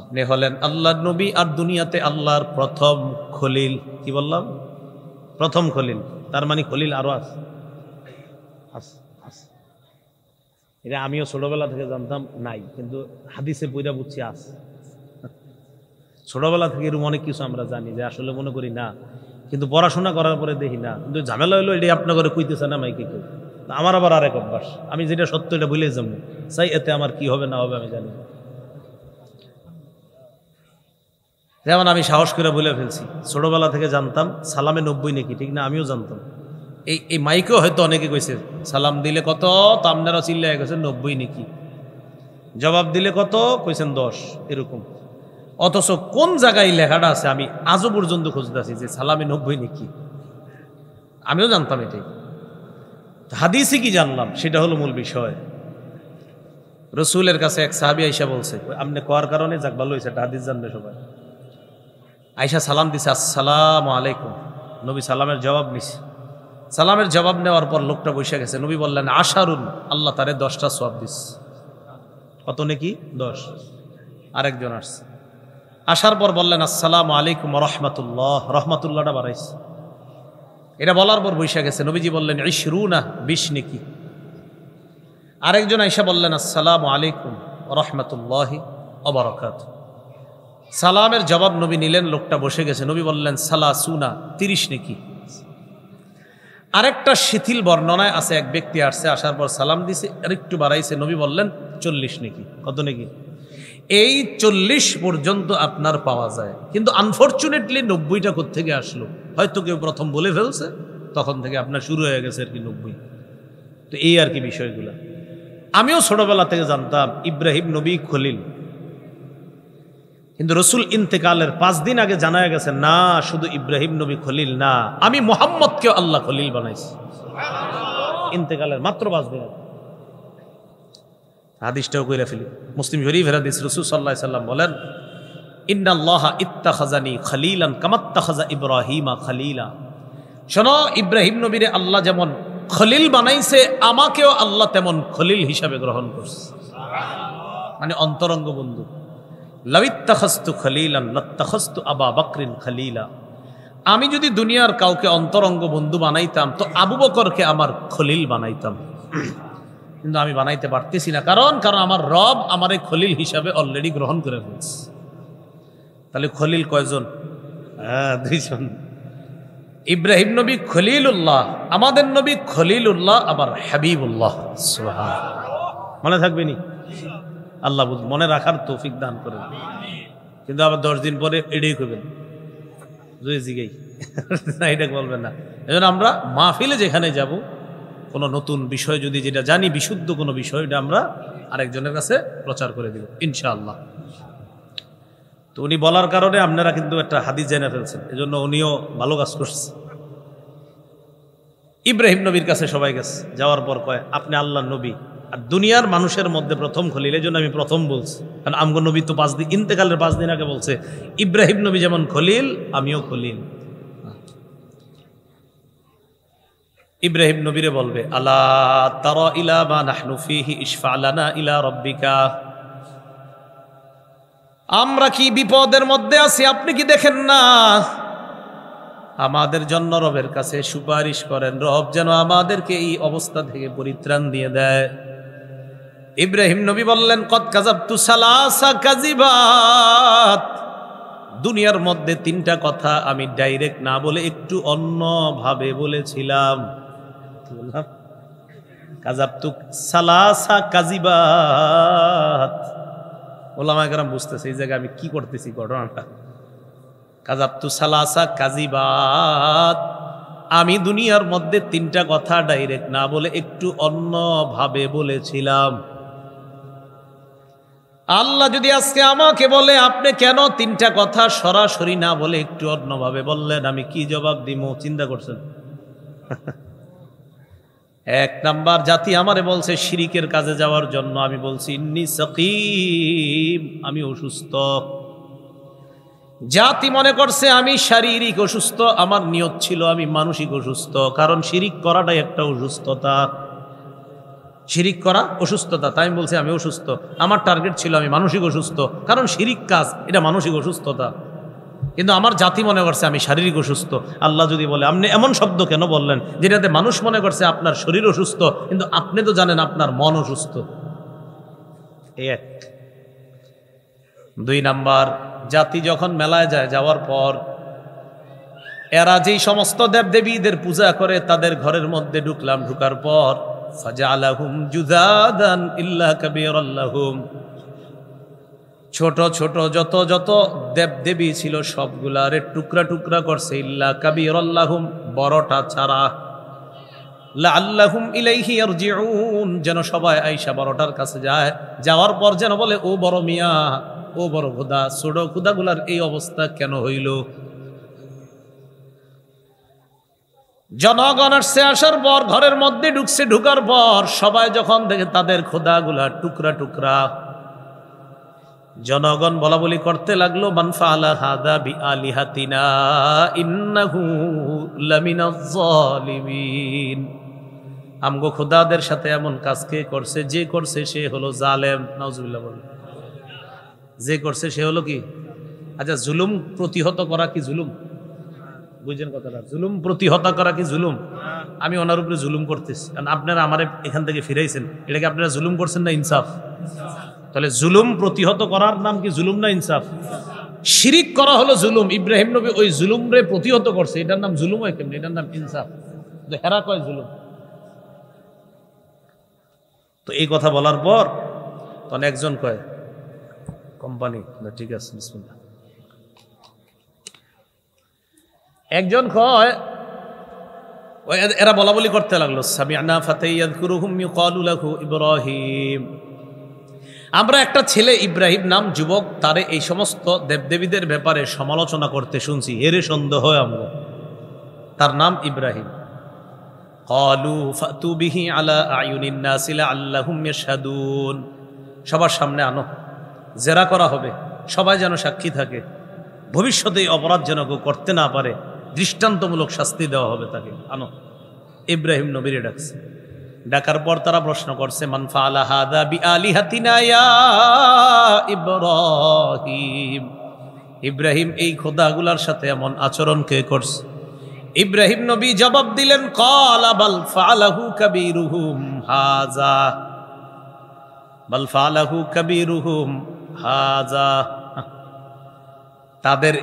আপনি হলেন আল্লাহর নবী আর দুনিয়াতে আল্লাহর প্রথম খলিল কি বললাম প্রথম খলিল তার মানে খলিল আরো আছে এটা আমিও ছোটবেলা থেকে জানতাম নাই কিন্তু হাদিসে বইটা বুঝছি আস ছোটবেলা থেকে এরকম অনেক কিছু আমরা জানি যে আসলে মনে করি না কিন্তু পড়াশোনা করার পরে দেখি না কিন্তু ঝামেলা হলো এটাই আপনার করে কইতেছে না মাইকে কেউ আমার আবার আরেক অভ্যাস আমি যেটা সত্য এটা ভুলে যাবো সাই এতে আমার কি হবে না হবে আমি জানি যেমন আমি সাহস করে বলে ফেলছি ছোটোবেলা থেকে জানতাম সালামে নব্বই নাকি ঠিক না আমিও জানতাম এই এই মাইকেও হয়তো অনেকে কইছে সালাম দিলে কত তো আপনারা চিল্লাই গেছে নব্বই নাকি জবাব দিলে কত কইছেন দশ এরকম অথচ কোন জায়গায় লেখাটা আছে আমি আজও পর্যন্ত খুঁজতেছি যে সালামে নব্বই নাকি আমিও জানতাম এটাই হাদিসে কি জানলাম সেটা হলো মূল বিষয় রসুলের কাছে এক সাহাবি আইসা বলছে আপনি কোয়ার কারণে যাক ভালো হয়েছে হাদিস জানবে সবাই আইসা সালাম দিছে আসসালাম আলাইকুম নবী সালামের জবাব নিছে সালামের জবাব নেওয়ার পর লোকটা বসে গেছে নবী বললেন আশারুন আল্লাহ তারে দশটা সব দিস কত নাকি দশ আরেকজন আসছে আসার পর বললেন আসসালাম আলাইকুম রহমতুল্লাহ রহমতুল্লাহটা বাড়াইছে এটা বলার পর বৈশা গেছে নবীজি বললেন ইশরু না বিশ নেকি আরেকজন আইসা বললেন আসসালাম আলাইকুম রহমতুল্লাহ অবরকাত সালামের জবাব নবী নিলেন লোকটা বসে গেছে নবী বললেন সালা সুনা তিরিশ নেকি আরেকটা শিথিল বর্ণনায় আছে এক ব্যক্তি আসছে আসার পর সালাম দিছে আরেকটু বাড়াইছে নবী বললেন চল্লিশ নাকি কত নাকি এই চল্লিশ পর্যন্ত আপনার পাওয়া যায় কিন্তু আনফর্চুনেটলি নব্বইটা থেকে আসলো হয়তো কেউ প্রথম বলে ফেলছে তখন থেকে আপনার শুরু হয়ে গেছে আর কি নব্বই তো এই আর কি বিষয়গুলো আমিও ছোটবেলা থেকে জানতাম ইব্রাহিম নবী খলিল কিন্তু রসুল ইন্তেকালের পাঁচ দিন আগে জানা গেছে না শুধু ইব্রাহিম নবী খলিল না আমি মোহাম্মদকেও আল্লাহ খলিল বানাইছি ইন্তেকালের মাত্র পাঁচ দিন আগে হাদিসটাও কইরা ফেলি মুসলিম শরীফ হাদিস রসুল সাল্লাহ সাল্লাম বলেন ইন্নাল্লাহা ইত্তা খাজানি খালিলান কামাত্তা খাজা ইব্রাহিমা খালিলা শোনো ইব্রাহিম নবীরে আল্লাহ যেমন খলিল বানাইছে আমাকেও আল্লাহ তেমন খলিল হিসাবে গ্রহণ করছে মানে অন্তরঙ্গ বন্ধু লবিত্তাখস্তু খলিলান লত্তাখস্তু আবা বাকরিন খলিলা আমি যদি দুনিয়ার কাউকে অন্তরঙ্গ বন্ধু বানাইতাম তো আবু বকরকে আমার খলিল বানাইতাম কিন্তু আমি বানাইতে পারতেছি না কারণ কারণ আমার রব আমার এই খলিল হিসাবে অলরেডি গ্রহণ করে ফেলছে তাহলে খলিল কয়জন হ্যাঁ দুইজন ইব্রাহিম নবী খলিল উল্লাহ আমাদের নবী খলিল উল্লাহ আবার হাবিব উল্লাহ মনে থাকবে নি আল্লাহ মনে রাখার তৌফিক দান করে কিন্তু আবার দশ দিন পরে এটাই করবেন জুয়ে জিগেই এটা বলবেন না এজন্য আমরা মাহফিলে যেখানে যাব কোনো নতুন বিষয় যদি যেটা জানি বিশুদ্ধ কোনো বিষয়টা আমরা আরেকজনের কাছে প্রচার করে দিব ইনশাআল্লাহ তো উনি বলার কারণে আপনারা কিন্তু একটা হাদিস জেনে ফেলছেন এজন্য উনিও ভালো কাজ করছে ইব্রাহিম নবীর কাছে সবাই গেছে যাওয়ার পর কয় আপনি আল্লাহ নবী আর দুনিয়ার মানুষের মধ্যে প্রথম খলিল এই জন্য আমি প্রথম বলছি কারণ আমগো নবী তো পাঁচ দিন ইন্তেকালের পাঁচ দিন আগে বলছে ইব্রাহিম নবী যেমন খলিল আমিও খলিল ইব্রাহিম নবীরে বলবে আল্লাহ তার ইলা ইলা আমরা কি বিপদের মধ্যে আছি আপনি কি দেখেন না আমাদের জন্য রবের কাছে সুপারিশ করেন রব যেন আমাদেরকে এই অবস্থা থেকে পরিত্রাণ দিয়ে দেয় ইব্রাহিম নবী বললেন কত কাজাব তু সালাসা কাজিবাত দুনিয়ার মধ্যে তিনটা কথা আমি ডাইরেক্ট না বলে একটু অন্যভাবে বলেছিলাম বললাম কাজাবতুক সালাসা কাজিবাত ওলামা একরাম বুঝতেছে এই জায়গায় আমি কি করতেছি ঘটনাটা কাজাবতু সালাসা কাজিবাত আমি দুনিয়ার মধ্যে তিনটা কথা ডাইরেক্ট না বলে একটু অন্যভাবে বলেছিলাম আল্লাহ যদি আজকে আমাকে বলে আপনি কেন তিনটা কথা সরাসরি না বলে একটু অন্যভাবে বললেন আমি কি জবাব দিব চিন্তা করছেন এক নাম্বার জাতি আমারে বলছে শিরিকের কাজে যাওয়ার জন্য আমি বলছি ইন্নি সকিম আমি অসুস্থ জাতি মনে করছে আমি শারীরিক অসুস্থ আমার নিয়ত ছিল আমি মানসিক অসুস্থ কারণ শিরিক করাটাই একটা অসুস্থতা শিরিক করা অসুস্থতা তাই আমি বলছি আমি অসুস্থ আমার টার্গেট ছিল আমি মানসিক অসুস্থ কারণ শিরিক কাজ এটা মানসিক অসুস্থতা কিন্তু আমার জাতি মনে করছে আমি শারীরিক অসুস্থ আল্লাহ যদি বলে আপনি এমন শব্দ কেন বললেন যেটাতে মানুষ মনে করছে আপনার শরীর অসুস্থ কিন্তু আপনি তো জানেন আপনার মন অসুস্থ এক দুই নাম্বার জাতি যখন মেলায় যায় যাওয়ার পর এরা যেই সমস্ত দেবদেবীদের পূজা করে তাদের ঘরের মধ্যে ঢুকলাম ঢুকার পর সাজা আলাহুম জুজাদান ইল্লা কবির আল্লাহুম ছোট ছোট যত যত দেবদেবী ছিল রে টুকরা টুকরা করছে ইল্লা কাবির আল্লাহুম বড়টা ছাড়া আল্লাহুম ইলাইহি ইয়ারজিউন যেন সবাই আইসা বড়টার কাছে যায় যাওয়ার পর যেন বলে ও বড় মিয়া ও বড় খোদা ছোট খোদাগুলার এই অবস্থা কেন হইল জনগণ আসছে আসার পর ঘরের মধ্যে ঢুকছে ঢুকার পর সবাই যখন দেখে তাদের খোদাগুলা টুকরা টুকরা জনগণ বলা বলি করতে লাগলো মানফা বি আমগো খোদাদের সাথে এমন কাজ কে করছে যে করছে সে হলো জালেম নাউজুবিল্লাহ যে করছে সে হলো কি আচ্ছা জুলুম প্রতিহত করা কি জুলুম বুঝছেন কথাটা জুলুম প্রতিহত করা কি জুলুম আমি ওনার উপরে জুলুম করতেছি কারণ আপনারা আমার এখান থেকে ফিরাইছেন এটাকে আপনারা জুলুম করছেন না ইনসাফ তাহলে জুলুম প্রতিহত করার নাম কি জুলুম না ইনসাফ শিরিক করা হলো জুলুম ইব্রাহিম নবী ওই জুলুম রে প্রতিহত করছে এটার নাম জুলুম হয় কেমনি এটার নাম ইনসাফ হেরা কয় জুলুম তো এই কথা বলার পর তখন একজন কয় কোম্পানি না ঠিক আছে বিসমুল্লাহ একজন কয় এরা বলা বলি করতে লাগলো সামিয়ানা ফাতাইয়াদ কুরুহুম ইউকালু লাহু ইব্রাহিম আমরা একটা ছেলে ইব্রাহিম নাম যুবক তারে এই সমস্ত দেবদেবীদের ব্যাপারে সমালোচনা করতে শুনছি এরে সন্দেহ আমরা তার নাম ইব্রাহিম আলা সবার সামনে আনো জেরা করা হবে সবাই যেন সাক্ষী থাকে ভবিষ্যতে এই অপরাধ যেন কেউ করতে না পারে দৃষ্টান্তমূলক শাস্তি দেওয়া হবে তাকে আনো ইব্রাহিম নবীরে ডাকছে ডাকার পর তারা প্রশ্ন করছে বি আলি ইব্রাহিম এই খোদাগুলার সাথে এমন আচরণ কে করছে ইব্রাহিম নবী জবাব দিলেন বাল ফালাহু হাজা হাজা তাদের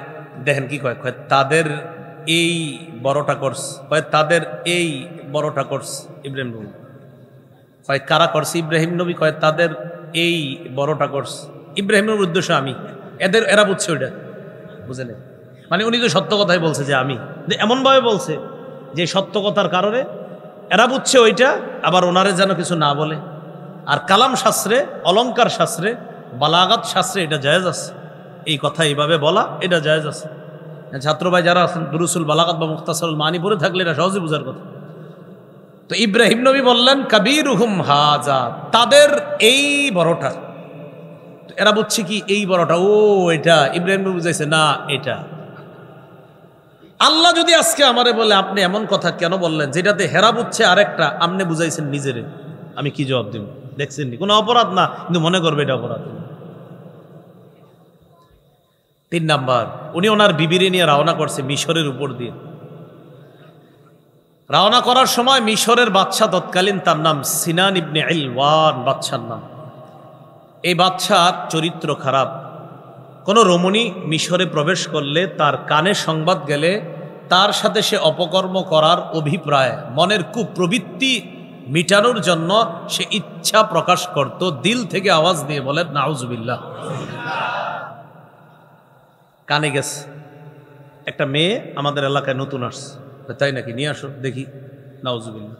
দেখেন কি কয় তাদের এই বড়টা করছে তাদের এই বড়টা করছে ইব্রাহিম কয় কারা করছে ইব্রাহিম নবী কয় তাদের এই বড়টা করছে ইব্রাহিম নবীর উদ্দেশ্য আমি এদের এরা বুঝছে ওইটা বুঝে নেই মানে উনি তো সত্য কথাই বলছে যে আমি যে এমনভাবে বলছে যে সত্য কথার কারণে এরা বুঝছে ওইটা আবার ওনারে যেন কিছু না বলে আর কালাম শাস্ত্রে অলঙ্কার শাস্ত্রে বালাগাত শাস্ত্রে এটা জায়জ আছে এই কথা এইভাবে বলা এটা জায়জ আছে ছাত্র ভাই যারা আছেন দুরুসুল বালাগাত বা মুক্তাসল মানি পরে থাকলে এটা সহজে বোঝার কথা তো ইব্রাহিম নবী বললেন কাবির হুম হাজা তাদের এই বড়টা এরা বুঝছে কি এই বড়টা ও এটা ইব্রাহিম নবী বুঝাইছে না এটা আল্লাহ যদি আজকে আমারে বলে আপনি এমন কথা কেন বললেন যেটাতে হেরা বুঝছে আরেকটা আপনি বুঝাইছেন নিজেরে আমি কি জবাব দেব দেখছেন কোনো অপরাধ না কিন্তু মনে করবে এটা অপরাধ তিন নাম্বার উনি ওনার বিবিরে নিয়ে রওনা করছে মিশরের উপর দিয়ে রওনা করার সময় মিশরের বাচ্চা তৎকালীন তার নাম সিনান ইবনে ইলওয়ান বাচ্চার নাম এই বাচ্চার চরিত্র খারাপ কোনো রমণী মিশরে প্রবেশ করলে তার কানে সংবাদ গেলে তার সাথে সে অপকর্ম করার অভিপ্রায় মনের কুপ্রবৃত্তি মিটানোর জন্য সে ইচ্ছা প্রকাশ করত দিল থেকে আওয়াজ দিয়ে বলেন নাউজবিল্লা কানে গেছে একটা মেয়ে আমাদের এলাকায় নতুন আসছে তাই নাকি নিয়ে আসো দেখি নাউজুবিল্লা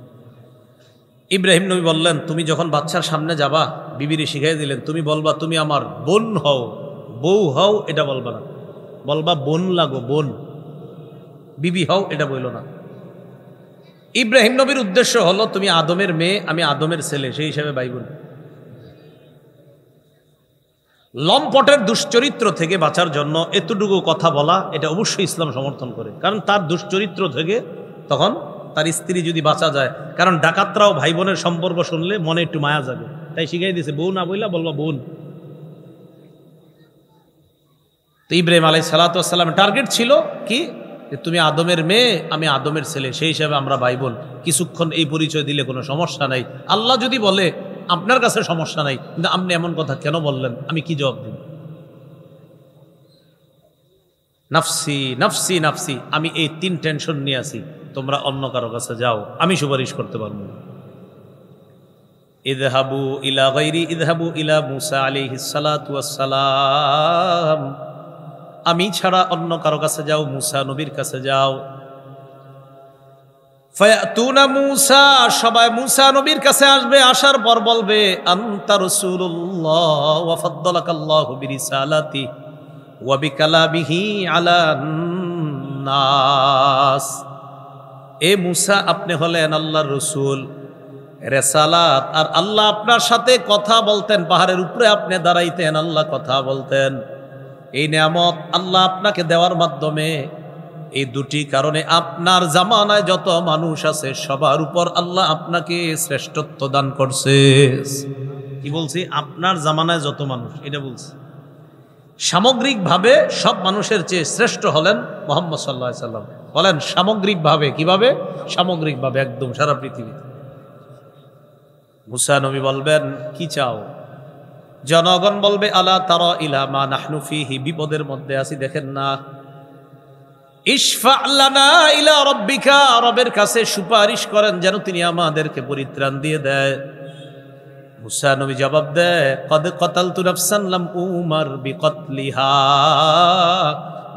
ইব্রাহিম নবী বললেন তুমি যখন বাচ্চার সামনে যাবা বিবিরে শিখাই দিলেন তুমি বলবা তুমি আমার বোন হও বউ হও এটা বলবা না বলবা বোন লাগো বোন বিবি হও এটা বইল না ইব্রাহিম নবীর উদ্দেশ্য হলো তুমি আদমের মেয়ে আমি আদমের ছেলে সেই হিসাবে বাইবুল লম্পটের দুশ্চরিত্র থেকে বাঁচার জন্য এতটুকু কথা বলা এটা অবশ্যই ইসলাম সমর্থন করে কারণ তার দুশ্চরিত্র থেকে তখন তার স্ত্রী যদি বাঁচা যায় কারণ ডাকাতরাও ভাই বোনের সম্পর্ক শুনলে মনে একটু মায়া যাবে তাই শিখাই দিছে বউ না বইলা বলবা বোন তো ইব্রাহিম আলাই সালাতাম টার্গেট ছিল কি যে তুমি আদমের মেয়ে আমি আদমের ছেলে সেই হিসাবে আমরা ভাই বোন কিছুক্ষণ এই পরিচয় দিলে কোনো সমস্যা নাই আল্লাহ যদি বলে আপনার কাছে সমস্যা নাই কিন্তু আপনি এমন কথা কেন বললেন আমি কি জবাব দিব নাফসি নাফসি নাফসি আমি এই তিন টেনশন নিয়ে আসি তোমরা অন্য কারো কাছে যাও আমি সুপারিশ করতে পারবো ইদহাবু ইলা গৈরি ইদহাবু ইলা মুসা আলী হিসালাম আমি ছাড়া অন্য কারো কাছে যাও মুসা নবীর কাছে যাও ফয়াতুনা মুসা সবাই মুসা নবীর কাছে আসবে আসার পর বলবে আন্তা রসুল্লাহ ওয়াফাদ্দালাকাল্লাহু বিরিসালাতি ওয়া বিকালামিহি আলান নাস এ মুসা আপনি হলেন আল্লাহর রসুল রেসালাত আর আল্লাহ আপনার সাথে কথা বলতেন পাহাড়ের উপরে আপনি দাঁড়াইতেন আল্লাহ কথা বলতেন এই নিয়ামত আল্লাহ আপনাকে দেওয়ার মাধ্যমে এই দুটি কারণে আপনার জামানায় যত মানুষ আছে সবার উপর আল্লাহ আপনাকে শ্রেষ্ঠত্ব দান করছে কি বলছি আপনার জামানায় যত মানুষ এটা বলছি সামগ্রিকভাবে সব মানুষের চেয়ে শ্রেষ্ঠ হলেন মোহাম্মদ সাল্লা সাল্লাম বলেন সামগ্রিকভাবে কিভাবে সামগ্রিকভাবে একদম সারা পৃথিবীতে মুসা নবী বলবেন কি চাও জনগণ বলবে আলা তারা ইলা মা হি বিপদের মধ্যে আসি দেখেন না ইসফালানা ইলা রব্বিকা রবের কাছে সুপারিশ করেন যেন তিনি আমাদেরকে পরিত্রাণ দিয়ে দেয় মুসা নবী জবাব দেয় কদ কতাল তুরাফসানলাম উমার বিকতলিহা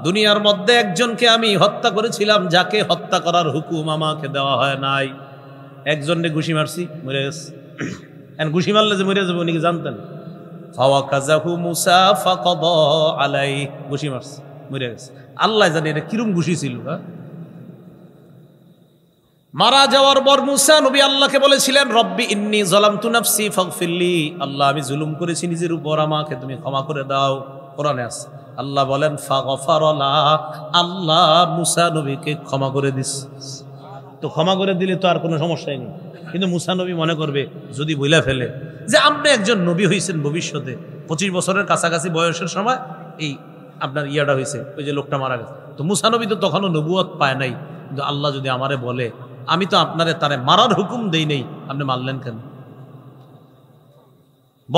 দুনিয়ার মধ্যে একজনকে আমি হত্যা করেছিলাম যাকে হত্যা করার হুকুম আমাকে দেওয়া হয় নাই একজনকে ঘুষি মারছি মরে গেছে ঘুষি মারলে যে মরে যাবো উনি জানতেন ফাওয়া কাজাহু মুসা ফাকদ আলাই ঘুষি মারছি মরে গেছে আল্লাহ জানে এটা কিরম ঘুষি ছিল মারা যাওয়ার পর মুসা নবী আল্লাহকে বলেছিলেন রব্বি ইন্নি জলাম তুনাফসি ফিল্লি আল্লাহ আমি জুলুম করেছি নিজের উপর আমাকে তুমি ক্ষমা করে দাও কোরআনে আছে আল্লাহ বলেন ফাগফারলা আল্লাহ মুসা নবীকে ক্ষমা করে দিস তো ক্ষমা করে দিলে তো আর কোনো সমস্যাই নেই কিন্তু মুসা নবী মনে করবে যদি বইলা ফেলে যে আপনি একজন নবী হয়েছেন ভবিষ্যতে পঁচিশ বছরের কাছাকাছি বয়সের সময় এই আপনার ইয়াটা হয়েছে ওই যে লোকটা মারা গেছে তো মুসানবী তো তখনও নবুয়ত পায় নাই কিন্তু আল্লাহ যদি আমারে বলে আমি তো আপনারে তারে মারার হুকুম দেই নেই আপনি মারলেন কেন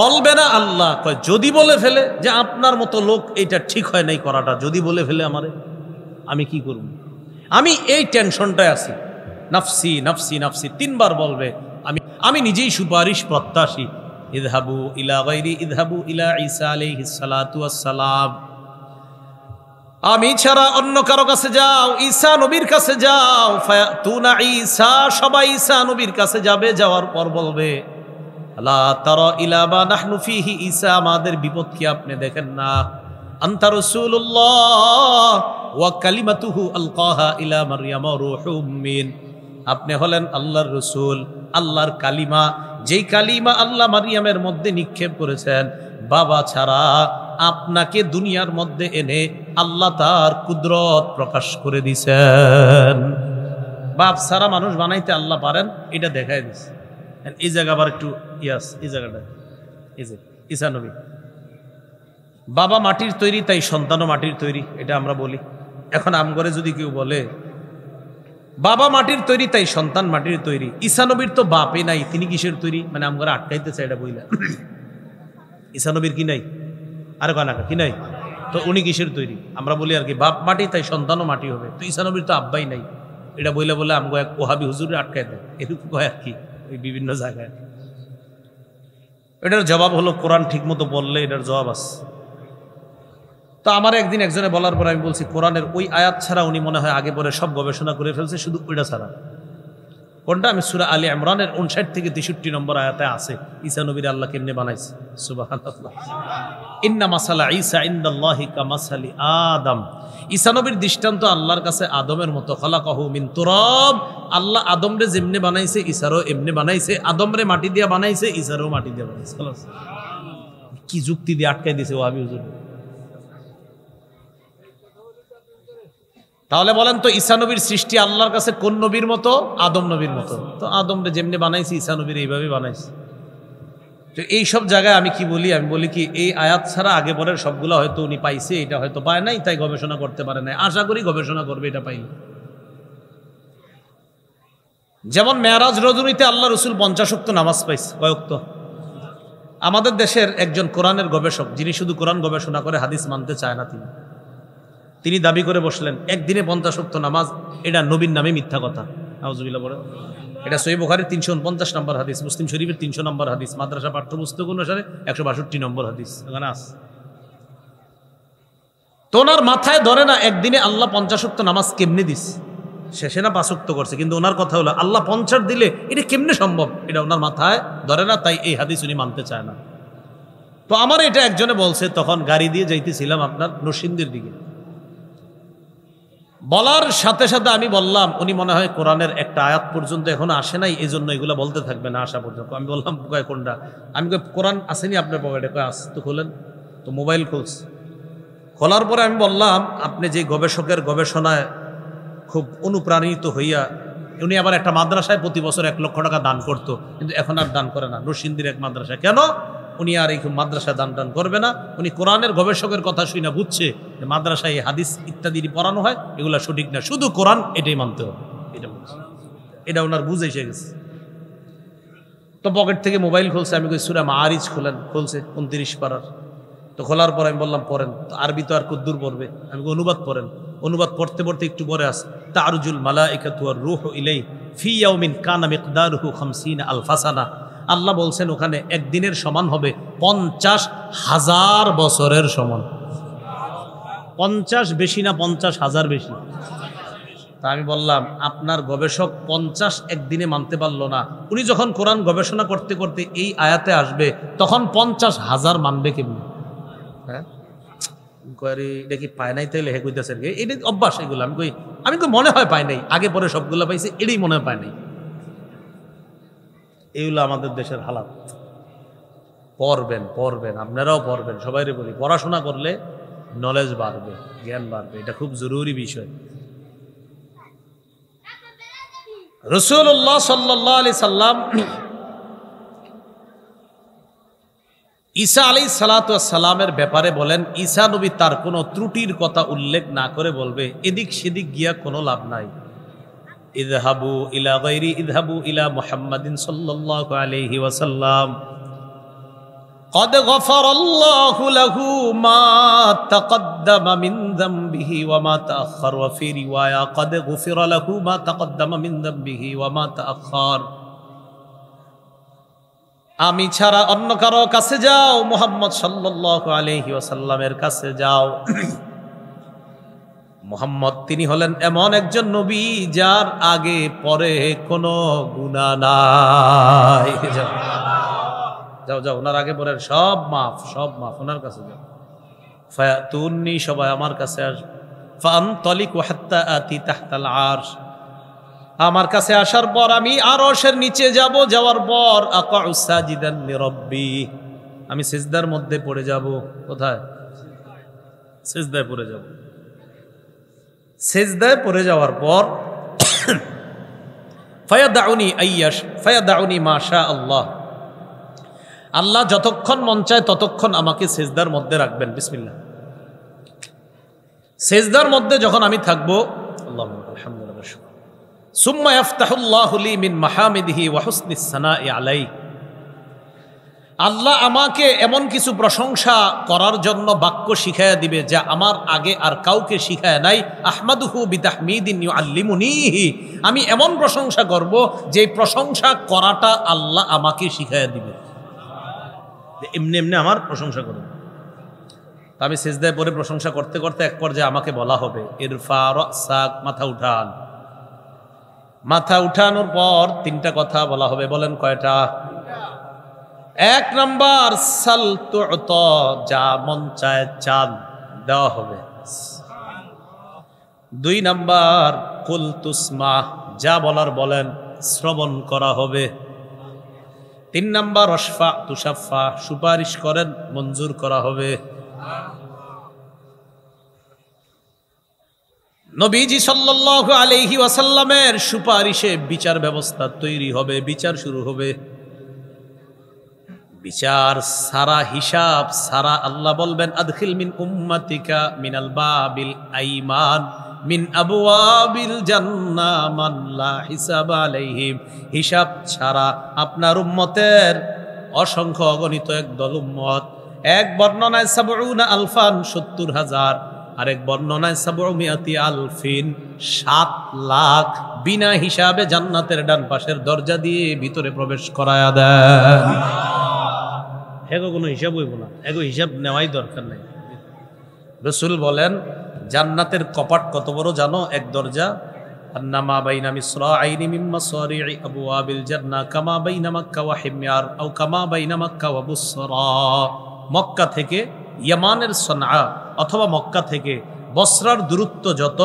বলবে না আল্লাহ কয় যদি বলে ফেলে যে আপনার মতো লোক এইটা ঠিক হয় নাই করাটা যদি বলে ফেলে আমারে আমি কি করব আমি এই টেনশনটায় আছি নাফসি নাফসি নাফসি তিনবার বলবে আমি আমি নিজেই সুপারিশ প্রত্যাশী ইদহাবু ইলা বাইরি ইদহাবু ইলা ইসা আলি সালাতু ওয়াস সালাম আমি ছাড়া অন্য কারো কাছে যাও ঈসা নবীর কাছে যাও তুনা ঈসা সবাই ঈসা নবীর কাছে যাবে যাওয়ার পর বলবে আল্লাহ তারা ইলামা নাহনুফিহি ঈসা আমাদের বিপদ কি আপনি দেখেন না আন্তা রসুল্লাহ ওয়া কালিমাতুহু আলকাহা ইলা মারইয়াম আপনি হলেন আল্লাহর রসুল আল্লাহর কালিমা যেই কালিমা আল্লাহ মারিয়ামের মধ্যে নিক্ষেপ করেছেন বাবা ছাড়া আপনাকে দুনিয়ার মধ্যে এনে আল্লাহ তার কুদরত প্রকাশ করে দিছেন বাপ সারা মানুষ বানাইতে আল্লাহ পারেন এটা দেখাই দিচ্ছে এই জায়গা আবার একটু ইয়াস এই জায়গাটা এই যে ইসানবী বাবা মাটির তৈরি তাই সন্তানও মাটির তৈরি এটা আমরা বলি এখন আমগরে যদি কেউ বলে বাবা মাটির তৈরি তাই সন্তান মাটির তৈরি ঈশানবীর তো বাপে নাই তিনি কিসের তৈরি মানে আমগরে আটকাইতেছে এটা বইলা [coughs] ঈশানবীর কি নাই আর কনাকা কি নাই তো উনি কিসের তৈরি আমরা বলি আর কি বাপ মাটি তাই সন্তানও মাটি হবে তো ইসানবীর তো আব্বাই নাই এটা বইলে বলে আমি এক ওহাবি হুজুরে আটকায় দেয় এরকম কয় আর কি ওই বিভিন্ন জায়গায় এটার জবাব হলো কোরআন ঠিকমতো বললে এটার জবাব আস তো আমার একদিন একজনে বলার পর আমি বলছি কোরআনের ওই আয়াত ছাড়া উনি মনে হয় আগে পরে সব গবেষণা করে ফেলছে শুধু ওইটা ছাড়া কোনটা আমি সুরা আলী ইমরানের উনষাট থেকে তেষট্টি নম্বর আয়াতে আছে ঈসা নবীর আল্লাহ কেমনে বানাইছে ইন্না মাসালা ঈসা ইন্দাল্লাহি কামাসালি আদম ঈসা নবীর দৃষ্টান্ত আল্লাহর কাছে আদমের মতো খলাকাহু মিন তুরাব আল্লাহ আদমরে যেমনে বানাইছে ঈসারও এমনি বানাইছে আদমরে মাটি দিয়া বানাইছে ঈসারও মাটি দিয়া বানাইছে কি যুক্তি দিয়ে আটকাই দিছে ওয়াবি হুজুর তাহলে বলেন তো ঈসা নবীর সৃষ্টি আল্লাহর কাছে কোন নবীর মতো আদম নবীর মতো তো আদম যেমনি বানাইছি ঈসা নবীর এইভাবে বানাইছি তো এই সব জায়গায় আমি কি বলি আমি বলি কি এই আয়াত ছাড়া আগে পরের সবগুলো হয়তো উনি পাইছে এটা হয়তো পায় নাই তাই গবেষণা করতে পারে নাই আশা করি গবেষণা করবে এটা পাইলে যেমন মেয়ারাজ রজনীতে আল্লাহ রসুল পঞ্চাশক্ত নামাজ পাইছে কয়ক্ত আমাদের দেশের একজন কোরআনের গবেষক যিনি শুধু কোরআন গবেষণা করে হাদিস মানতে চায় না তিনি তিনি দাবি করে বসলেন একদিনে পঞ্চাশ অক্ত নামাজ এটা নবীন নামে মিথ্যা কথা আউজুবিল্লা এটা সৈব বুখারের তিনশো উনপঞ্চাশ নম্বর হাদিস মুসলিম শরীফের তিনশো নম্বর হাদিস মাদ্রাসা পাঠ্যপুস্তক অনুসারে একশো বাষট্টি নম্বর হাদিস এখানে আস তোনার মাথায় ধরে না একদিনে আল্লাহ পঞ্চাশক্ত নামাজ কেমনে দিস শেষে না পাশক্ত করছে কিন্তু ওনার কথা হলো আল্লাহ পঞ্চাশ দিলে এটা কেমনে সম্ভব এটা ওনার মাথায় ধরে না তাই এই হাদিস উনি মানতে চায় না তো আমার এটা একজনে বলছে তখন গাড়ি দিয়ে যাইতেছিলাম আপনার নরসিংদীর দিকে বলার সাথে সাথে আমি বললাম উনি মনে হয় কোরআনের একটা আয়াত পর্যন্ত এখন আসে নাই এই জন্য এগুলো বলতে থাকবে না আসা পর্যন্ত আমি বললাম কয় কোনটা আমি কই কোরআন আসেনি আপনার পকেটে কয় আস তো খোলেন তো মোবাইল খুলস খোলার পরে আমি বললাম আপনি যে গবেষকের গবেষণায় খুব অনুপ্রাণিত হইয়া উনি আবার একটা মাদ্রাসায় প্রতি বছর এক লক্ষ টাকা দান করতো কিন্তু এখন আর দান করে না নসিন্দির এক মাদ্রাসায় কেন উনি আর এই মাদ্রাসা দান টান করবে না উনি কোরআনের গবেষকের কথা শুনে বুঝছে যে মাদ্রাসায় হাদিস ইত্যাদি পড়ানো হয় এগুলো সঠিক না শুধু কোরআন এটাই মানতে হবে এটা এটা ওনার বুঝে এসে গেছে তো পকেট থেকে মোবাইল খুলছে আমি কই সুরাম আরিজ খোলেন খুলছে উনত্রিশ পাড়ার তো খোলার পর আমি বললাম পড়েন আরবি তো আর কুদ্দুর পড়বে আমি অনুবাদ পড়েন অনুবাদ পড়তে পড়তে একটু পরে আস আরজুল মালা একাতুয়ার রুহ ইলেই ফি ইয়াউমিন কানা খামসিন আল আলফাসানা আল্লাহ বলছেন ওখানে একদিনের সমান হবে পঞ্চাশ হাজার বছরের সমান পঞ্চাশ বেশি না পঞ্চাশ হাজার বেশি তা আমি বললাম আপনার গবেষক পঞ্চাশ একদিনে মানতে পারলো না উনি যখন কোরআন গবেষণা করতে করতে এই আয়াতে আসবে তখন পঞ্চাশ হাজার মানবে কেমনি হ্যাঁ ইনকোয়ারি এটা কি পায় নাই তাইলে হে কইতেছে এটা অভ্যাস এগুলো আমি কই আমি তো মনে হয় পাই নাই আগে পরে সবগুলো পাইছি এটাই মনে হয় পায় নাই এগুলো আমাদের দেশের হালাত পড়বেন পড়বেন আপনারাও পড়বেন সবাইরে বলি পড়াশোনা করলে নলেজ বাড়বে জ্ঞান বাড়বে এটা খুব জরুরি বিষয় রসুল্লাহ সাল্লাহ আলি সাল্লাম ঈসা আলী সালাতামের ব্যাপারে বলেন ঈসা নবী তার কোনো ত্রুটির কথা উল্লেখ না করে বলবে এদিক সেদিক গিয়া কোনো লাভ নাই ইদহাবু ইলা গৈরি ইদহাবু ইলা মুহাম্মাদিন সাল্লাল্লাহু আলাইহি ওয়াসাল্লাম قد غفر الله له ما تقدم من ذنبه وما تأخر وفي رواية قد غفر له ما تقدم من ذنبه وما تأخر আমি ছাড়া অন্য কারো কাছে যাও মোহাম্মদ সাল্লাল্লাহু আলাইহি ওয়াসাল্লামের কাছে যাও মোহাম্মদ তিনি হলেন এমন একজন নবী যার আগে পরে কোনো গুণা নাই যাও যাও ওনার আগে পরে সব মাফ সব মাফ ওনার কাছে যাও ফায়াতুননি সবাই আমার কাছে ফান তলিক হাত্তা আতি তাহতাল আর আমার কাছে আসার পর আমি আরশের নিচে যাব যাওয়ার পর আকাউসাজিদান রব্বি আমি সিজদার মধ্যে পড়ে যাব কোথায় সিজদায় পড়ে যাব সেজদায় পড়ে যাওয়ার পর আয়াস ফয়া দাউনি মাশা আল্লাহ আল্লাহ যতক্ষণ মন চায় ততক্ষণ আমাকে সেজদার মধ্যে রাখবেন বিসমিল্লা সেজদার মধ্যে যখন আমি থাকবো আল্লাহ সুম্মা আফতাহুল্লাহ মিন মাহামিদি ওয়া হুসনি আল্লাহ আমাকে এমন কিছু প্রশংসা করার জন্য বাক্য শিখাইয়া দিবে যা আমার আগে আর কাউকে শিখায় নাই আহমাদুহু বিদাহমিদিন আল্লিমুনিহি আমি এমন প্রশংসা করব যে প্রশংসা করাটা আল্লাহ আমাকে শিখাইয়া দিবে এমনি এমনি আমার প্রশংসা করবে আমি সেজদায় পরে প্রশংসা করতে করতে এক পর্যায়ে আমাকে বলা হবে ইরফা রাক মাথা উঠান মাথা উঠানোর পর তিনটা কথা বলা হবে বলেন কয়টা এক নম্বর সাল তো যা মন চায় চাঁদ দেওয়া হবে দুই নম্বর কুল তুসমা যা বলার বলেন শ্রবণ করা হবে তিন নম্বর অশফা তুষাফা সুপারিশ করেন মঞ্জুর করা হবে নবীজি সাল্লাহ আলহি ওয়াসাল্লামের সুপারিশে বিচার ব্যবস্থা তৈরি হবে বিচার শুরু হবে বিচার সারা হিসাব সারা আল্লাহ বলবেন আদখিল মিন উম্মাতিকা আল বাবিল আইমান মিন আবুয়াবিল মান লা হিসাব আলাইহিম হিসাব ছাড়া আপনার উম্মতের অসংখ্য অগণিত এক দল উম্মত এক বর্ণনায় সাবউনা আলফান সত্তর হাজার আরেক বর্ণনায় সাবরমিয়াতি আলফিন সাত লাখ বিনা হিসাবে জান্নাতের ডান পাশের দরজা দিয়ে ভিতরে প্রবেশ করায়া দেন এগো কোনো হিসাব হইব না এগো হিসাব নেওয়াই দরকার নেই রসুল বলেন জান্নাতের কপাট কত বড় জানো এক দরজা সরি ওয়া মক্কা থেকে ইয়ামানের সনআ অথবা মক্কা থেকে বসরার দূরত্ব যত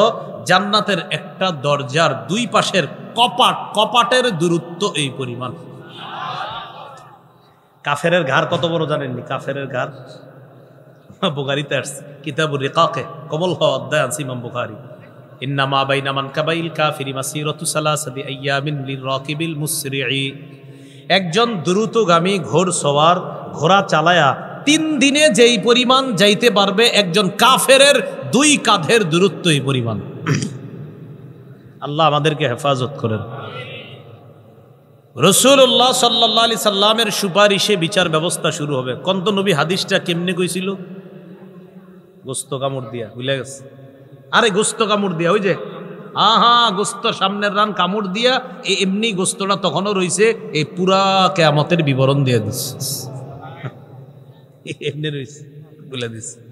জান্নাতের একটা দরজার দুই পাশের কপাট কপাটের দূরত্ব এই পরিমাণ কাফেরের ঘাড় কত বড় জানেননি কাফেরের ঘাড় বুগারিতে আসছে কিতাবুর রেকাকে কবল হওয়া অধ্যায় আছে ইমাম বুখারি ইন্নামা বাইনামান কাবাইল কাফিরি মাসিরতু সালাসাদি আইয়ামিন লিল রাকিবিল মুসরিঈ একজন দ্রুতগামী ঘোর সওয়ার ঘোড়া চালায়া তিন দিনে যেই পরিমাণ যাইতে পারবে একজন কাফেরের দুই কাঁধের দূরত্ব এই পরিমাণ আল্লাহ আমাদেরকে হেফাজত করেন রসুল্লাহ সাল্লাহ আলি সাল্লামের সুপারিশে বিচার ব্যবস্থা শুরু হবে কন্ত নবী হাদিসটা কেমনে কইছিল গোস্ত কামড় দিয়া বুঝলে গেছে আরে গোস্ত কামড় দিয়া ওই যে আহা গোস্ত সামনের রান কামড় দিয়া এই এমনি গোস্তটা তখনও রয়েছে এই পুরা কেয়ামতের বিবরণ দিয়ে দিচ্ছে এমনি রয়েছে বলে দিচ্ছে